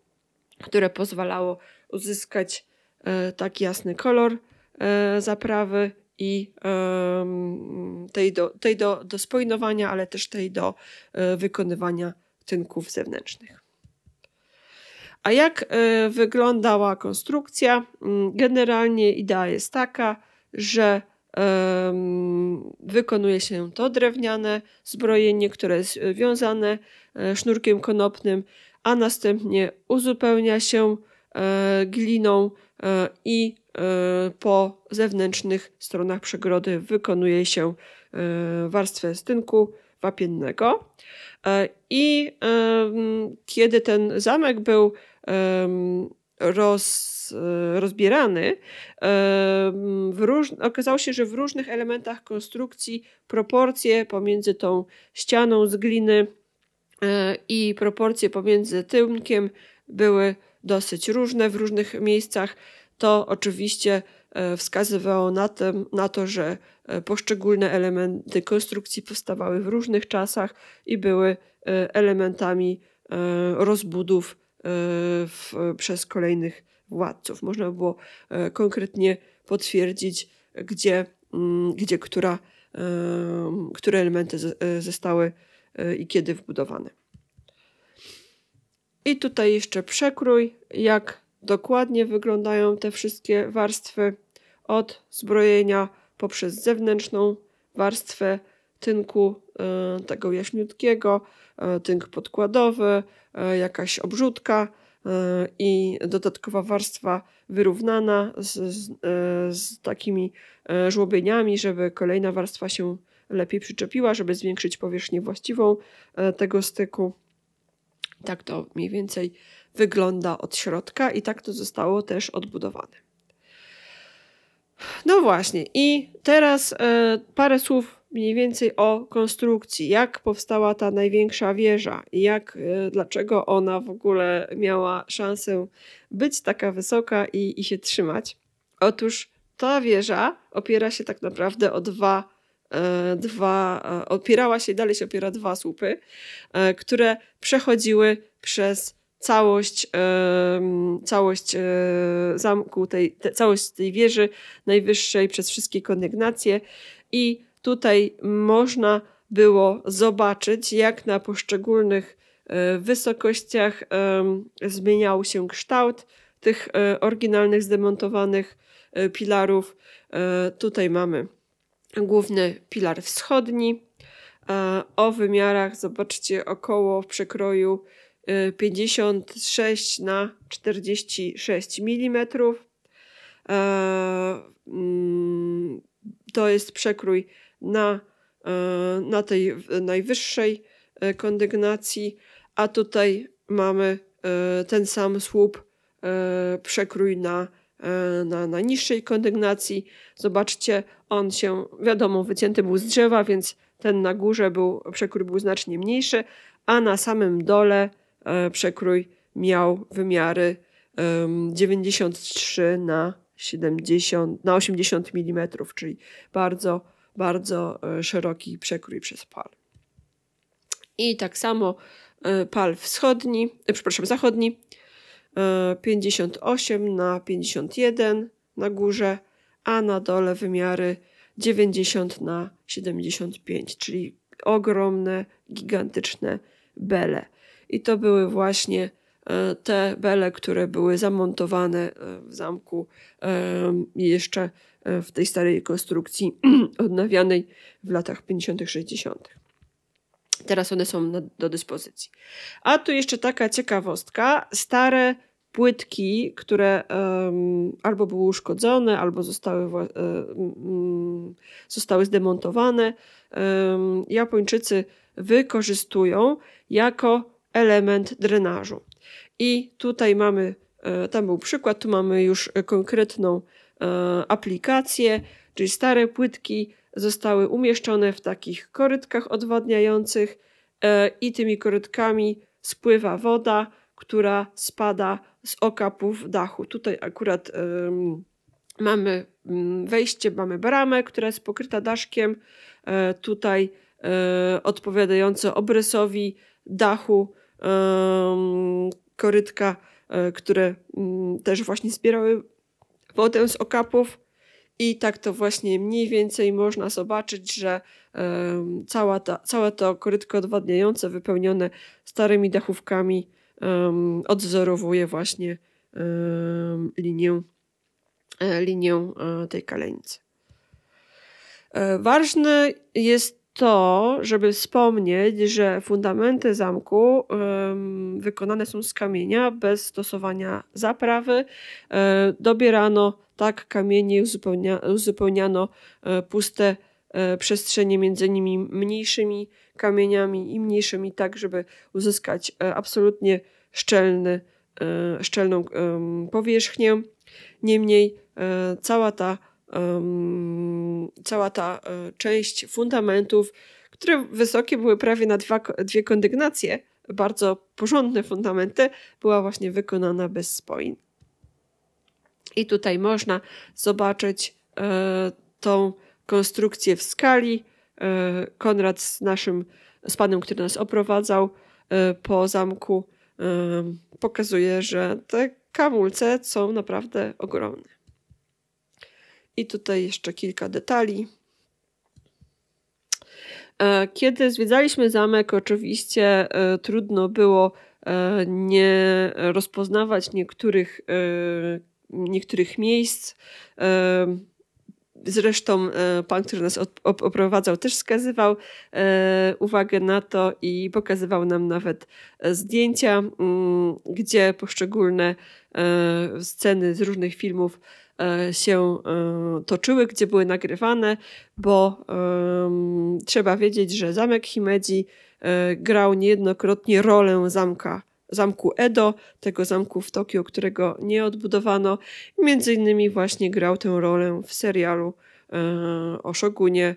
które pozwalało uzyskać e, tak jasny kolor zaprawy i tej do, tej do, do spojnowania, ale też tej do wykonywania tynków zewnętrznych. A jak wyglądała konstrukcja? Mm, generalnie idea jest taka, że Wykonuje się to drewniane zbrojenie, które jest e, wiązane e, sznurkiem konopnym, a następnie uzupełnia się e, gliną i po zewnętrznych stronach przegrody wykonuje się warstwę stynku wapiennego. I kiedy ten zamek był roz roz, y, rozbierany, y, róż, okazało się, że w różnych elementach konstrukcji proporcje pomiędzy tą ścianą z gliny y, i proporcje pomiędzy tyłkiem były dosyć różne w różnych miejscach. To oczywiście wskazywało na, tym, na to, że poszczególne elementy konstrukcji powstawały w różnych czasach i były elementami rozbudów w, przez kolejnych władców. Można by było e, konkretnie potwierdzić, gdzie, mm, gdzie która, które elementy e, zostały e, i kiedy wbudowane. I tutaj jeszcze przekrój, jak dokładnie wyglądają te wszystkie warstwy od zbrojenia poprzez zewnętrzną warstwę tynku tego jaśniutkiego, tynk podkładowy, jakaś obrzutka, i dodatkowa warstwa wyrównana z, z, e, z takimi e, żłobieniami, żeby kolejna warstwa się lepiej przyczepiła, żeby zwiększyć powierzchnię właściwą e, tego styku. Tak to mniej więcej wygląda od środka i tak to zostało też odbudowane. No właśnie, i teraz parę słów mniej więcej o konstrukcji, jak powstała ta największa wieża i jak, e, dlaczego ona w ogóle miała szansę być taka wysoka i, i się trzymać. Otóż ta wieża opiera się tak naprawdę o dwa, e, dwa e, opierała się, dalej się opiera dwa słupy, które przechodziły przez całość, całość zamku, tej, całość tej wieży najwyższej przez wszystkie kondygnacje i Tutaj można było zobaczyć, jak na poszczególnych e, wysokościach e, zmieniał się kształt tych e, oryginalnych, zdemontowanych pilarów. Tutaj mamy główny pilar wschodni o wymiarach, zobaczcie, około w przekroju 56 na 46 mm. To jest przekrój na, e, na tej najwyższej e, kondygnacji, a tutaj mamy e, ten sam słup przekrój na, na, na niższej kondygnacji. Zobaczcie, on się, wiadomo, wycięty był z drzewa, więc ten na górze był, przekrój był znacznie mniejszy, a na samym dole przekrój miał wymiary 93 na 70, na 80 mm, czyli bardzo bardzo e, szeroki przekrój przez pal. I tak samo e, pal wschodni, e, przepraszam, zachodni 58 na 51 na górze, a na dole wymiary 90 na 75, czyli ogromne, gigantyczne bele. I to były właśnie te bele, które były zamontowane w zamku jeszcze E, w tej starej konstrukcji odnawianej w latach 50., 60. Teraz one są na, do dyspozycji. A tu jeszcze taka ciekawostka. Stare płytki, które um, albo były uszkodzone, albo zostały, um, zostały zdemontowane, um, Japończycy wykorzystują jako element drenażu. I tutaj mamy, e, tam był przykład, tu mamy już konkretną E, aplikacje, czyli stare płytki zostały umieszczone w takich korytkach odwadniających e, i tymi korytkami spływa woda, która spada z okapów dachu. Tutaj akurat mamy mm, wejście, mamy bramę, która jest pokryta daszkiem, e, tutaj odpowiadające obrysowi dachu korytka, które mm, też właśnie zbierały wodę z okapów. I tak to właśnie mniej więcej można zobaczyć, że cała ta, całe to korytko odwadniające, wypełnione starymi dachówkami, um, odwzorowuje właśnie linię, e, linię e, tej kaleńcy. E, ważne jest to, żeby wspomnieć, że fundamenty zamku wykonane są z kamienia bez stosowania zaprawy. E, dobierano tak kamienie, uzupełnia, uzupełniano e, puste e, przestrzenie między nimi mniejszymi kamieniami i mniejszymi, tak żeby uzyskać absolutnie szczelny, szczelną powierzchnię. Niemniej cała ta um, cała ta e, część fundamentów, które wysokie były prawie na dwa, dwie kondygnacje, bardzo porządne fundamenty, była właśnie wykonana bez spoin. I tutaj można zobaczyć e, tą konstrukcję w skali. E, Konrad z naszym, z panem, który nas oprowadzał e, po zamku, e, pokazuje, że te kamulce są naprawdę ogromne. I tutaj jeszcze kilka detali. E, kiedy zwiedzaliśmy zamek, oczywiście e, trudno było e, nie rozpoznawać niektórych, niektórych miejsc. Zresztą pan, który nas oprowadzał, też wskazywał uwagę na to i pokazywał nam nawet zdjęcia, mm, gdzie poszczególne sceny z różnych filmów E, się e, toczyły, gdzie były nagrywane, bo trzeba wiedzieć, że zamek Himeji e, grał niejednokrotnie rolę zamka zamku Edo, tego zamku w Tokio, którego nie odbudowano. Między innymi właśnie grał tę rolę w serialu o Shogunie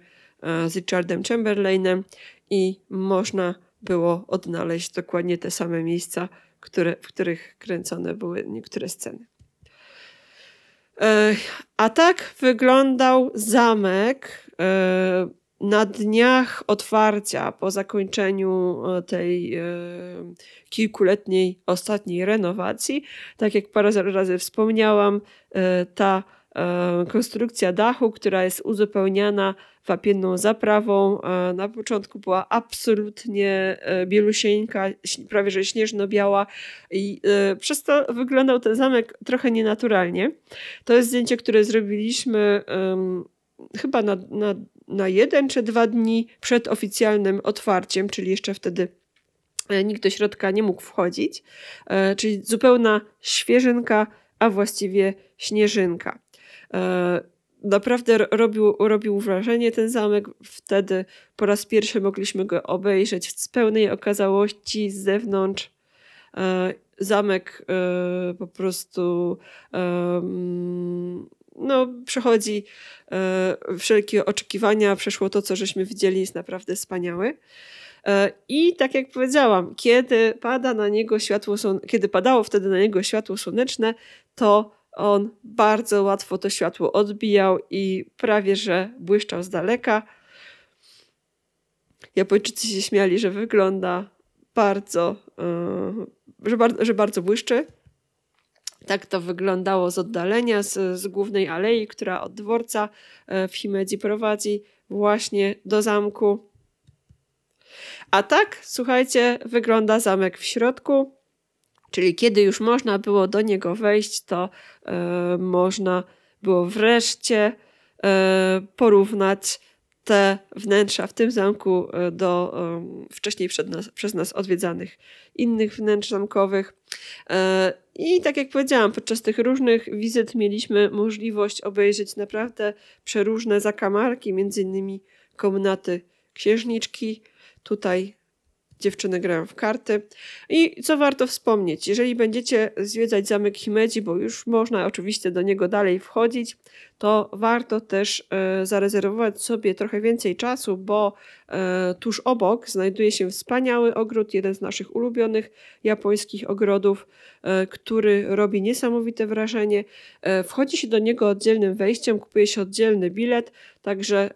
z Richardem Chamberlainem i można było odnaleźć dokładnie te same miejsca, które, w których kręcone były niektóre sceny. A tak wyglądał zamek e, na dniach otwarcia, po zakończeniu e, tej e, kilkuletniej ostatniej renowacji. Tak jak parę razy wspomniałam, ta konstrukcja dachu, która jest uzupełniana wapienną zaprawą. Na początku była absolutnie e, bielusieńka, prawie że śnieżno-biała i e, przez to wyglądał ten zamek trochę nienaturalnie. To jest zdjęcie, które zrobiliśmy chyba na, na, na jeden czy dwa dni przed oficjalnym otwarciem, czyli jeszcze wtedy e, nikt do środka nie mógł wchodzić, czyli zupełna świeżynka, a właściwie śnieżynka naprawdę robił, robił wrażenie ten zamek. Wtedy po raz pierwszy mogliśmy go obejrzeć w pełnej okazałości z zewnątrz. E, zamek e, po prostu e, mm, no, przechodzi wszelkie oczekiwania, przeszło to, co żeśmy widzieli, jest naprawdę wspaniały. I tak jak powiedziałam, kiedy pada na niego światło, kiedy padało wtedy na niego światło słoneczne, to on bardzo łatwo to światło odbijał i prawie że błyszczał z daleka. Japończycy się śmiali, że wygląda bardzo, yy, że, bar że bardzo błyszczy. Tak to wyglądało z oddalenia, z, z głównej alei, która od dworca e, w Himedzi prowadzi właśnie do zamku. A tak, słuchajcie, wygląda zamek w środku. Czyli kiedy już można było do niego wejść, to e, można było wreszcie e, porównać te wnętrza w tym zamku e, do e, wcześniej nas, przez nas odwiedzanych innych wnętrz zamkowych. E, I tak jak powiedziałam, podczas tych różnych wizyt mieliśmy możliwość obejrzeć naprawdę przeróżne zakamarki, między innymi komnaty księżniczki. Tutaj dziewczyny grają w karty. I co warto wspomnieć, jeżeli będziecie zwiedzać zamek Himeji, bo już można oczywiście do niego dalej wchodzić, to warto też e, zarezerwować sobie trochę więcej czasu, bo e, tuż obok znajduje się wspaniały ogród, jeden z naszych ulubionych japońskich ogrodów, e, który robi niesamowite wrażenie. wchodzi się do niego oddzielnym wejściem, kupuje się oddzielny bilet, także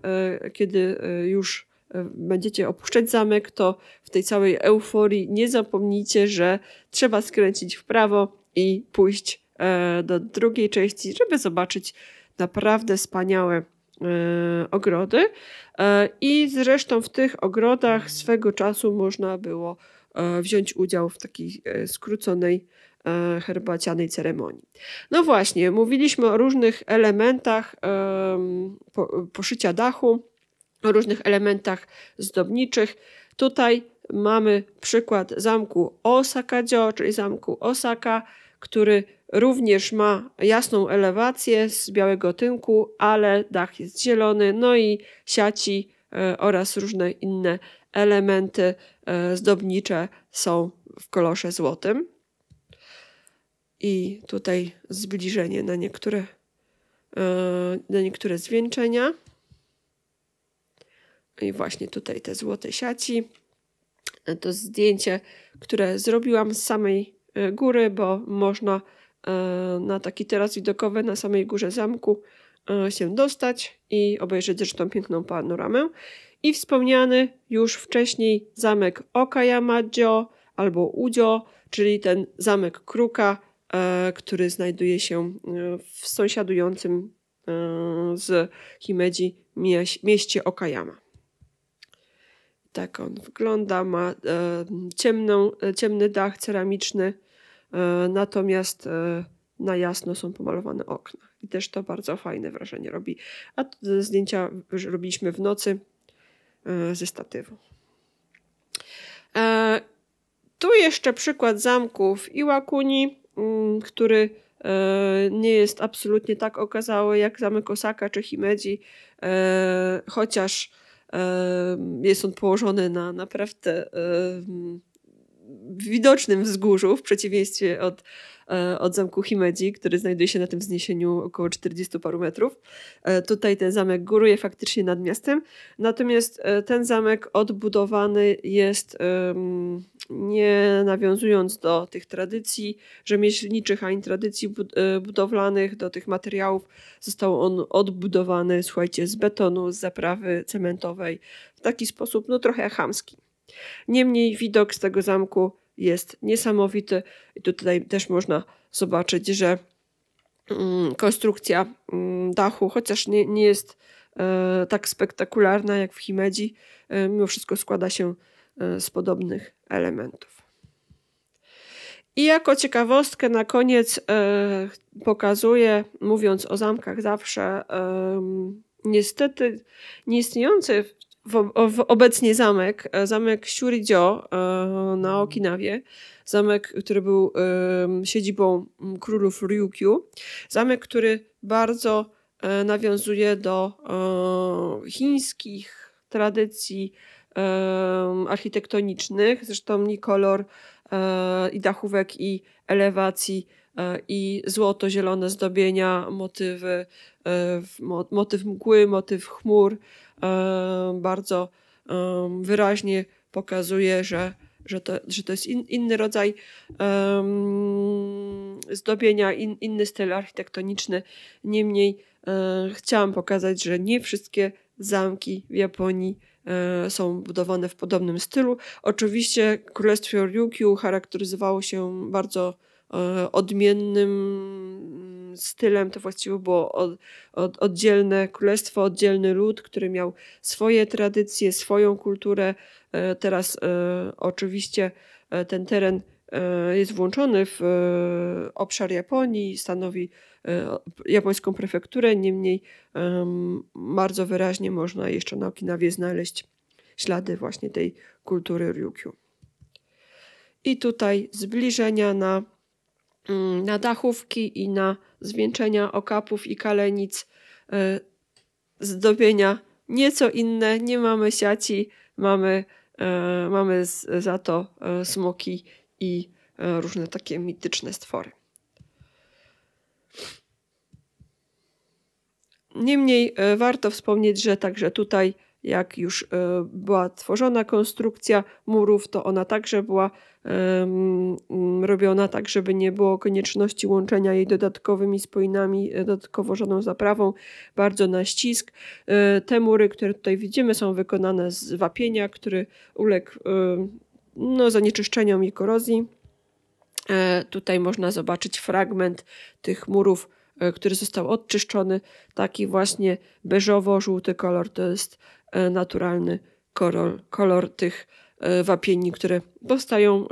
kiedy już będziecie opuszczać zamek, to w tej całej euforii nie zapomnijcie, że trzeba skręcić w prawo i pójść e, do drugiej części, żeby zobaczyć naprawdę wspaniałe e, ogrody. E, I zresztą w tych ogrodach swego czasu można było wziąć udział w takiej skróconej herbacianej ceremonii. No właśnie, mówiliśmy o różnych elementach poszycia dachu o różnych elementach zdobniczych. Tutaj mamy przykład zamku Osaka-dzio, czyli zamku Osaka, który również ma jasną elewację z białego tynku, ale dach jest zielony, no i siaci e, oraz różne inne elementy e, zdobnicze są w kolorze złotym. I tutaj zbliżenie na niektóre, e, na niektóre zwieńczenia. I właśnie tutaj te złote siaci. E, to zdjęcie, które zrobiłam z samej e, góry, bo można e, na taki teraz widokowy na samej górze zamku się dostać i obejrzeć zresztą piękną panoramę. I wspomniany już wcześniej zamek Okayama-jo albo Ujo, czyli ten zamek kruka, który znajduje się w sąsiadującym z Himeji mieście Okayama. Tak on wygląda, ma e, ciemną, e, ciemny dach ceramiczny, e, natomiast na jasno są pomalowane okna. I też to bardzo fajne wrażenie robi. A zdjęcia robiliśmy w nocy ze statywu. Tu jeszcze przykład zamków Iłakuni, mm, który nie jest absolutnie tak okazały jak zamek Osaka czy Himeji, chociaż jest on położony na naprawdę widocznym wzgórzu, w przeciwieństwie od E, od zamku Himeji, który znajduje się na tym wzniesieniu około 40 paru metrów. E, tutaj ten zamek góruje faktycznie nad miastem, natomiast e, ten zamek odbudowany jest nie nawiązując do tych tradycji rzemieślniczych, ani tradycji budowlanych, do tych materiałów. Został on odbudowany, słuchajcie, z betonu, z zaprawy cementowej, w taki sposób, no trochę chamski. Niemniej widok z tego zamku jest niesamowity. I tutaj też można zobaczyć, że mm, konstrukcja mm, dachu, chociaż nie, nie jest e, tak spektakularna jak w Himedzi, e, mimo wszystko składa się e, z podobnych elementów. I jako ciekawostkę na koniec pokazuję, mówiąc o zamkach zawsze, niestety nieistniejące w, w, obecnie zamek, e, zamek Shuri-dio e, na mhm. Okinawie, zamek, który był siedzibą królów Ryukyu, zamek, który bardzo e, nawiązuje do chińskich tradycji architektonicznych, zresztą i kolor i dachówek i elewacji i złoto-zielone zdobienia, motywy, motyw mgły, motyw chmur, bardzo wyraźnie pokazuje, że, że, to, że to jest in, inny rodzaj zdobienia, in, inny styl architektoniczny. Niemniej e, chciałam pokazać, że nie wszystkie zamki w Japonii e, są budowane w podobnym stylu. Oczywiście Królestwo Ryukyu charakteryzowało się bardzo E, odmiennym stylem. To właściwie było od, od, oddzielne królestwo, oddzielny lud, który miał swoje tradycje, swoją kulturę. E, teraz e, oczywiście ten teren jest włączony w obszar Japonii, stanowi japońską prefekturę, niemniej bardzo wyraźnie można jeszcze na Okinawie znaleźć ślady właśnie tej kultury Ryukyu. I tutaj zbliżenia na Mm, na dachówki i na zwieńczenia okapów i kalenic e, zdobienia nieco inne. Nie mamy siaci, mamy, e, mamy za to e, smoki i różne takie mityczne stwory. Niemniej warto wspomnieć, że także tutaj jak już e, była tworzona konstrukcja murów, to ona także była mm, robiona tak, żeby nie było konieczności łączenia jej dodatkowymi spoinami, e, dodatkowo żadną zaprawą, bardzo na ścisk. E, te mury, które tutaj widzimy, są wykonane z wapienia, który uległ no, zanieczyszczeniom i korozji. Tutaj można zobaczyć fragment tych murów, który został odczyszczony. Taki właśnie beżowo-żółty kolor to jest E, naturalny kolor, kolor tych e, wapieni, które powstają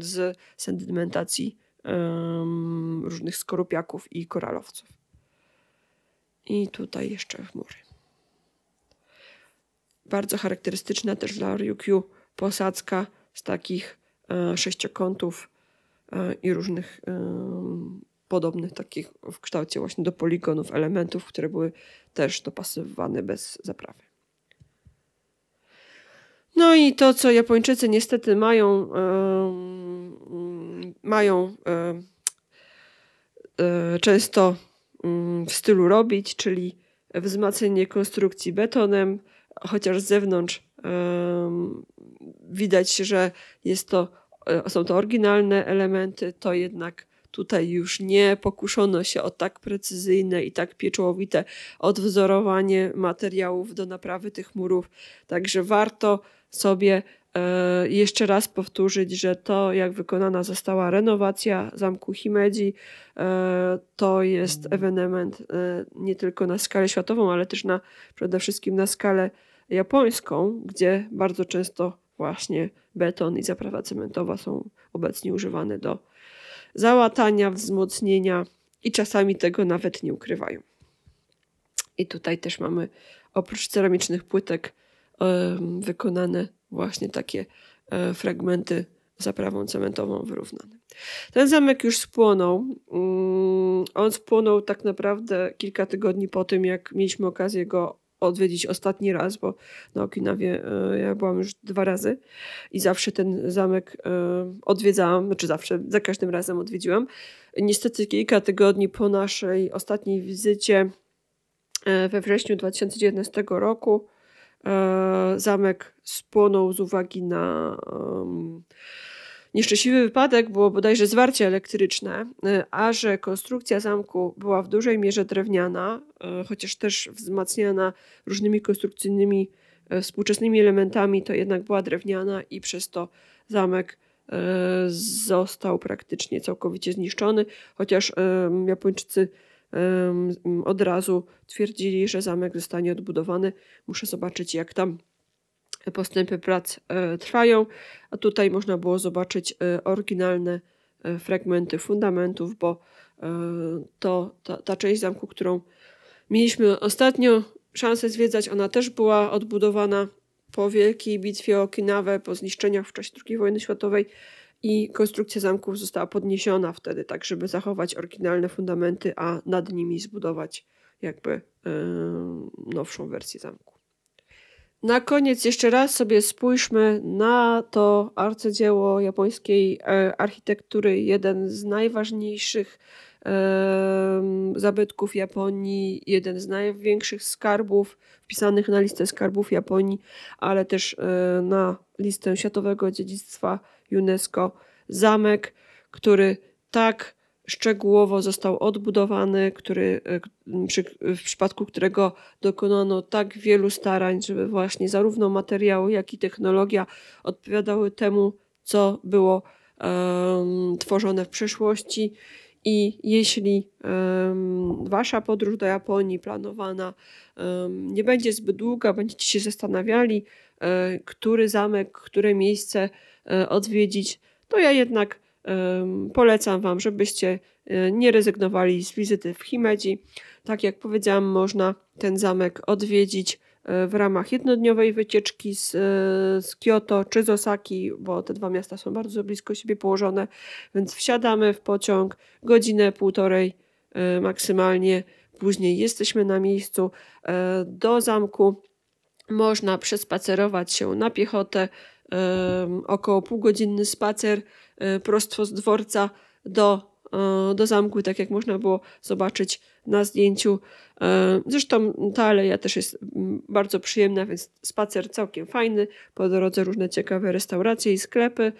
z sedymentacji różnych skorupiaków i koralowców. I tutaj jeszcze chmury. Bardzo charakterystyczna też dla Ryukyu posadzka z takich e, sześciokątów i różnych podobnych takich w kształcie właśnie do poligonów elementów, które były też dopasowywane bez zaprawy. No i to, co Japończycy niestety mają, mają e, często mm, w stylu robić, czyli wzmacnianie konstrukcji betonem, chociaż z zewnątrz widać, że jest to, e, są to oryginalne elementy, to jednak tutaj już nie pokuszono się o tak precyzyjne i tak pieczołowite odwzorowanie materiałów do naprawy tych murów. Także warto sobie e, jeszcze raz powtórzyć, że to jak wykonana została renowacja zamku Himeji, e, to jest mhm. ewenement e, nie tylko na skalę światową, ale też na, przede wszystkim na skalę japońską, gdzie bardzo często właśnie beton i zaprawa cementowa są obecnie używane do załatania, wzmocnienia i czasami tego nawet nie ukrywają. I tutaj też mamy oprócz ceramicznych płytek wykonane właśnie takie e, fragmenty zaprawą cementową wyrównane. Ten zamek już spłonął. Mm, on spłonął tak naprawdę kilka tygodni po tym, jak mieliśmy okazję go odwiedzić ostatni raz, bo na Okinawie e, ja byłam już dwa razy i zawsze ten zamek e, odwiedzałam, znaczy zawsze, za każdym razem odwiedziłam. Niestety kilka tygodni po naszej ostatniej wizycie we wrześniu 2019 roku E, zamek spłonął z uwagi na nieszczęśliwy wypadek było bodajże zwarcie elektryczne, e, a że konstrukcja zamku była w dużej mierze drewniana, e, chociaż też wzmacniana różnymi konstrukcyjnymi współczesnymi elementami, to jednak była drewniana i przez to zamek został praktycznie całkowicie zniszczony, chociaż Japończycy od razu twierdzili, że zamek zostanie odbudowany. Muszę zobaczyć, jak tam postępy prac e, trwają. A tutaj można było zobaczyć e, oryginalne e, fragmenty fundamentów, bo to ta, ta część zamku, którą mieliśmy ostatnio szansę zwiedzać, ona też była odbudowana po wielkiej bitwie o Okinawę, po zniszczeniach w czasie II wojny światowej i konstrukcja zamków została podniesiona wtedy, tak żeby zachować oryginalne fundamenty, a nad nimi zbudować jakby yy, nowszą wersję zamku. Na koniec jeszcze raz sobie spójrzmy na to arcydzieło japońskiej e, architektury, jeden z najważniejszych zabytków Japonii, jeden z największych skarbów wpisanych na listę skarbów Japonii, ale też e, na listę światowego dziedzictwa UNESCO zamek, który tak szczegółowo został odbudowany, który, e, przy, w przypadku którego dokonano tak wielu starań, żeby właśnie zarówno materiały, jak i technologia odpowiadały temu, co było um, tworzone w przeszłości. I jeśli um, Wasza podróż do Japonii planowana um, nie będzie zbyt długa, będziecie się zastanawiali, e, który zamek, które miejsce E, odwiedzić, to ja jednak polecam Wam, żebyście e, nie rezygnowali z wizyty w Himedzi. Tak jak powiedziałam, można ten zamek odwiedzić e, w ramach jednodniowej wycieczki z, z Kyoto czy z Osaki, bo te dwa miasta są bardzo blisko siebie położone, więc wsiadamy w pociąg godzinę, półtorej maksymalnie. Później jesteśmy na miejscu do zamku. Można przespacerować się na piechotę około półgodzinny spacer e, prosto z dworca do e, do zamku, tak jak można było zobaczyć na zdjęciu. E, zresztą ta aleja też jest bardzo przyjemna, więc spacer całkiem fajny. Po drodze różne ciekawe restauracje i sklepy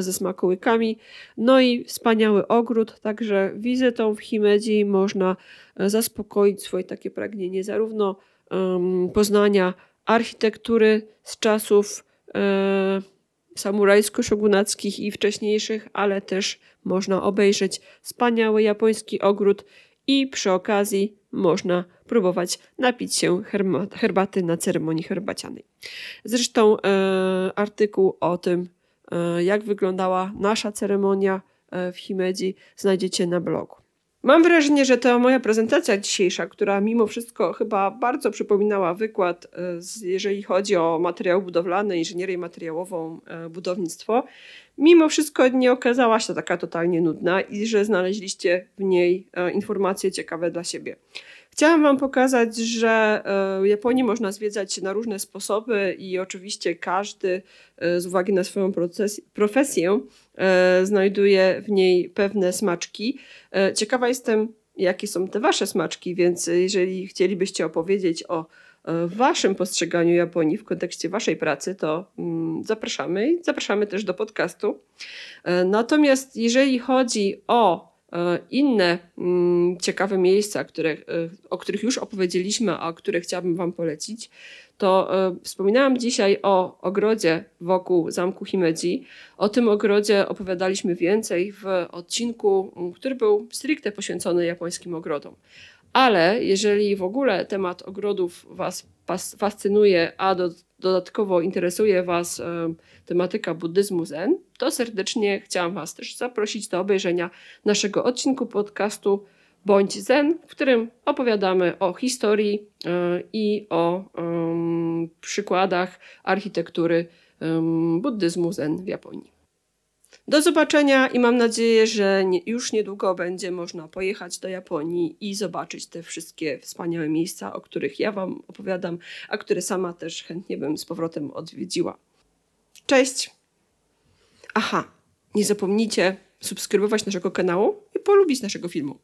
ze smakołykami. No i wspaniały ogród, także wizytą w Chimedzi można zaspokoić swoje takie pragnienie zarówno poznania architektury z czasów Y, samurajsko-szogunackich i wcześniejszych, ale też można obejrzeć wspaniały japoński ogród i przy okazji można próbować napić się herbaty na ceremonii herbacianej. Zresztą e, artykuł o tym, e, jak wyglądała nasza ceremonia w Himedzi, znajdziecie na blogu. Mam wrażenie, że ta moja prezentacja dzisiejsza, która mimo wszystko chyba bardzo przypominała wykład, e, jeżeli chodzi o materiał budowlany, inżynierię materiałową, e, budownictwo, mimo wszystko nie okazała się taka totalnie nudna i że znaleźliście w niej e, informacje ciekawe dla siebie. Chciałam Wam pokazać, że Japonię można zwiedzać na różne sposoby i oczywiście każdy z uwagi na swoją profesję E, znajduję w niej pewne smaczki. E, ciekawa jestem, jakie są te wasze smaczki, więc jeżeli chcielibyście opowiedzieć o e, waszym postrzeganiu Japonii w kontekście waszej pracy, to mm, zapraszamy i zapraszamy też do podcastu. Natomiast jeżeli chodzi o E, inne mm, ciekawe miejsca, które, e, o których już opowiedzieliśmy, a które chciałabym Wam polecić, to e, wspominałam dzisiaj o ogrodzie wokół zamku Himeji. O tym ogrodzie opowiadaliśmy więcej w odcinku, który był stricte poświęcony japońskim ogrodom. Ale jeżeli w ogóle temat ogrodów Was fascynuje, a do, dodatkowo interesuje Was e, tematyka buddyzmu Zen, to serdecznie chciałam Was też zaprosić do obejrzenia naszego odcinku podcastu Bądź Zen, w którym opowiadamy o historii e, i o przykładach architektury y, buddyzmu Zen w Japonii. Do zobaczenia i mam nadzieję, że nie, już niedługo będzie można pojechać do Japonii i zobaczyć te wszystkie wspaniałe miejsca, o których ja Wam opowiadam, a które sama też chętnie bym z powrotem odwiedziła. Cześć! Aha, nie zapomnijcie subskrybować naszego kanału i polubić naszego filmu.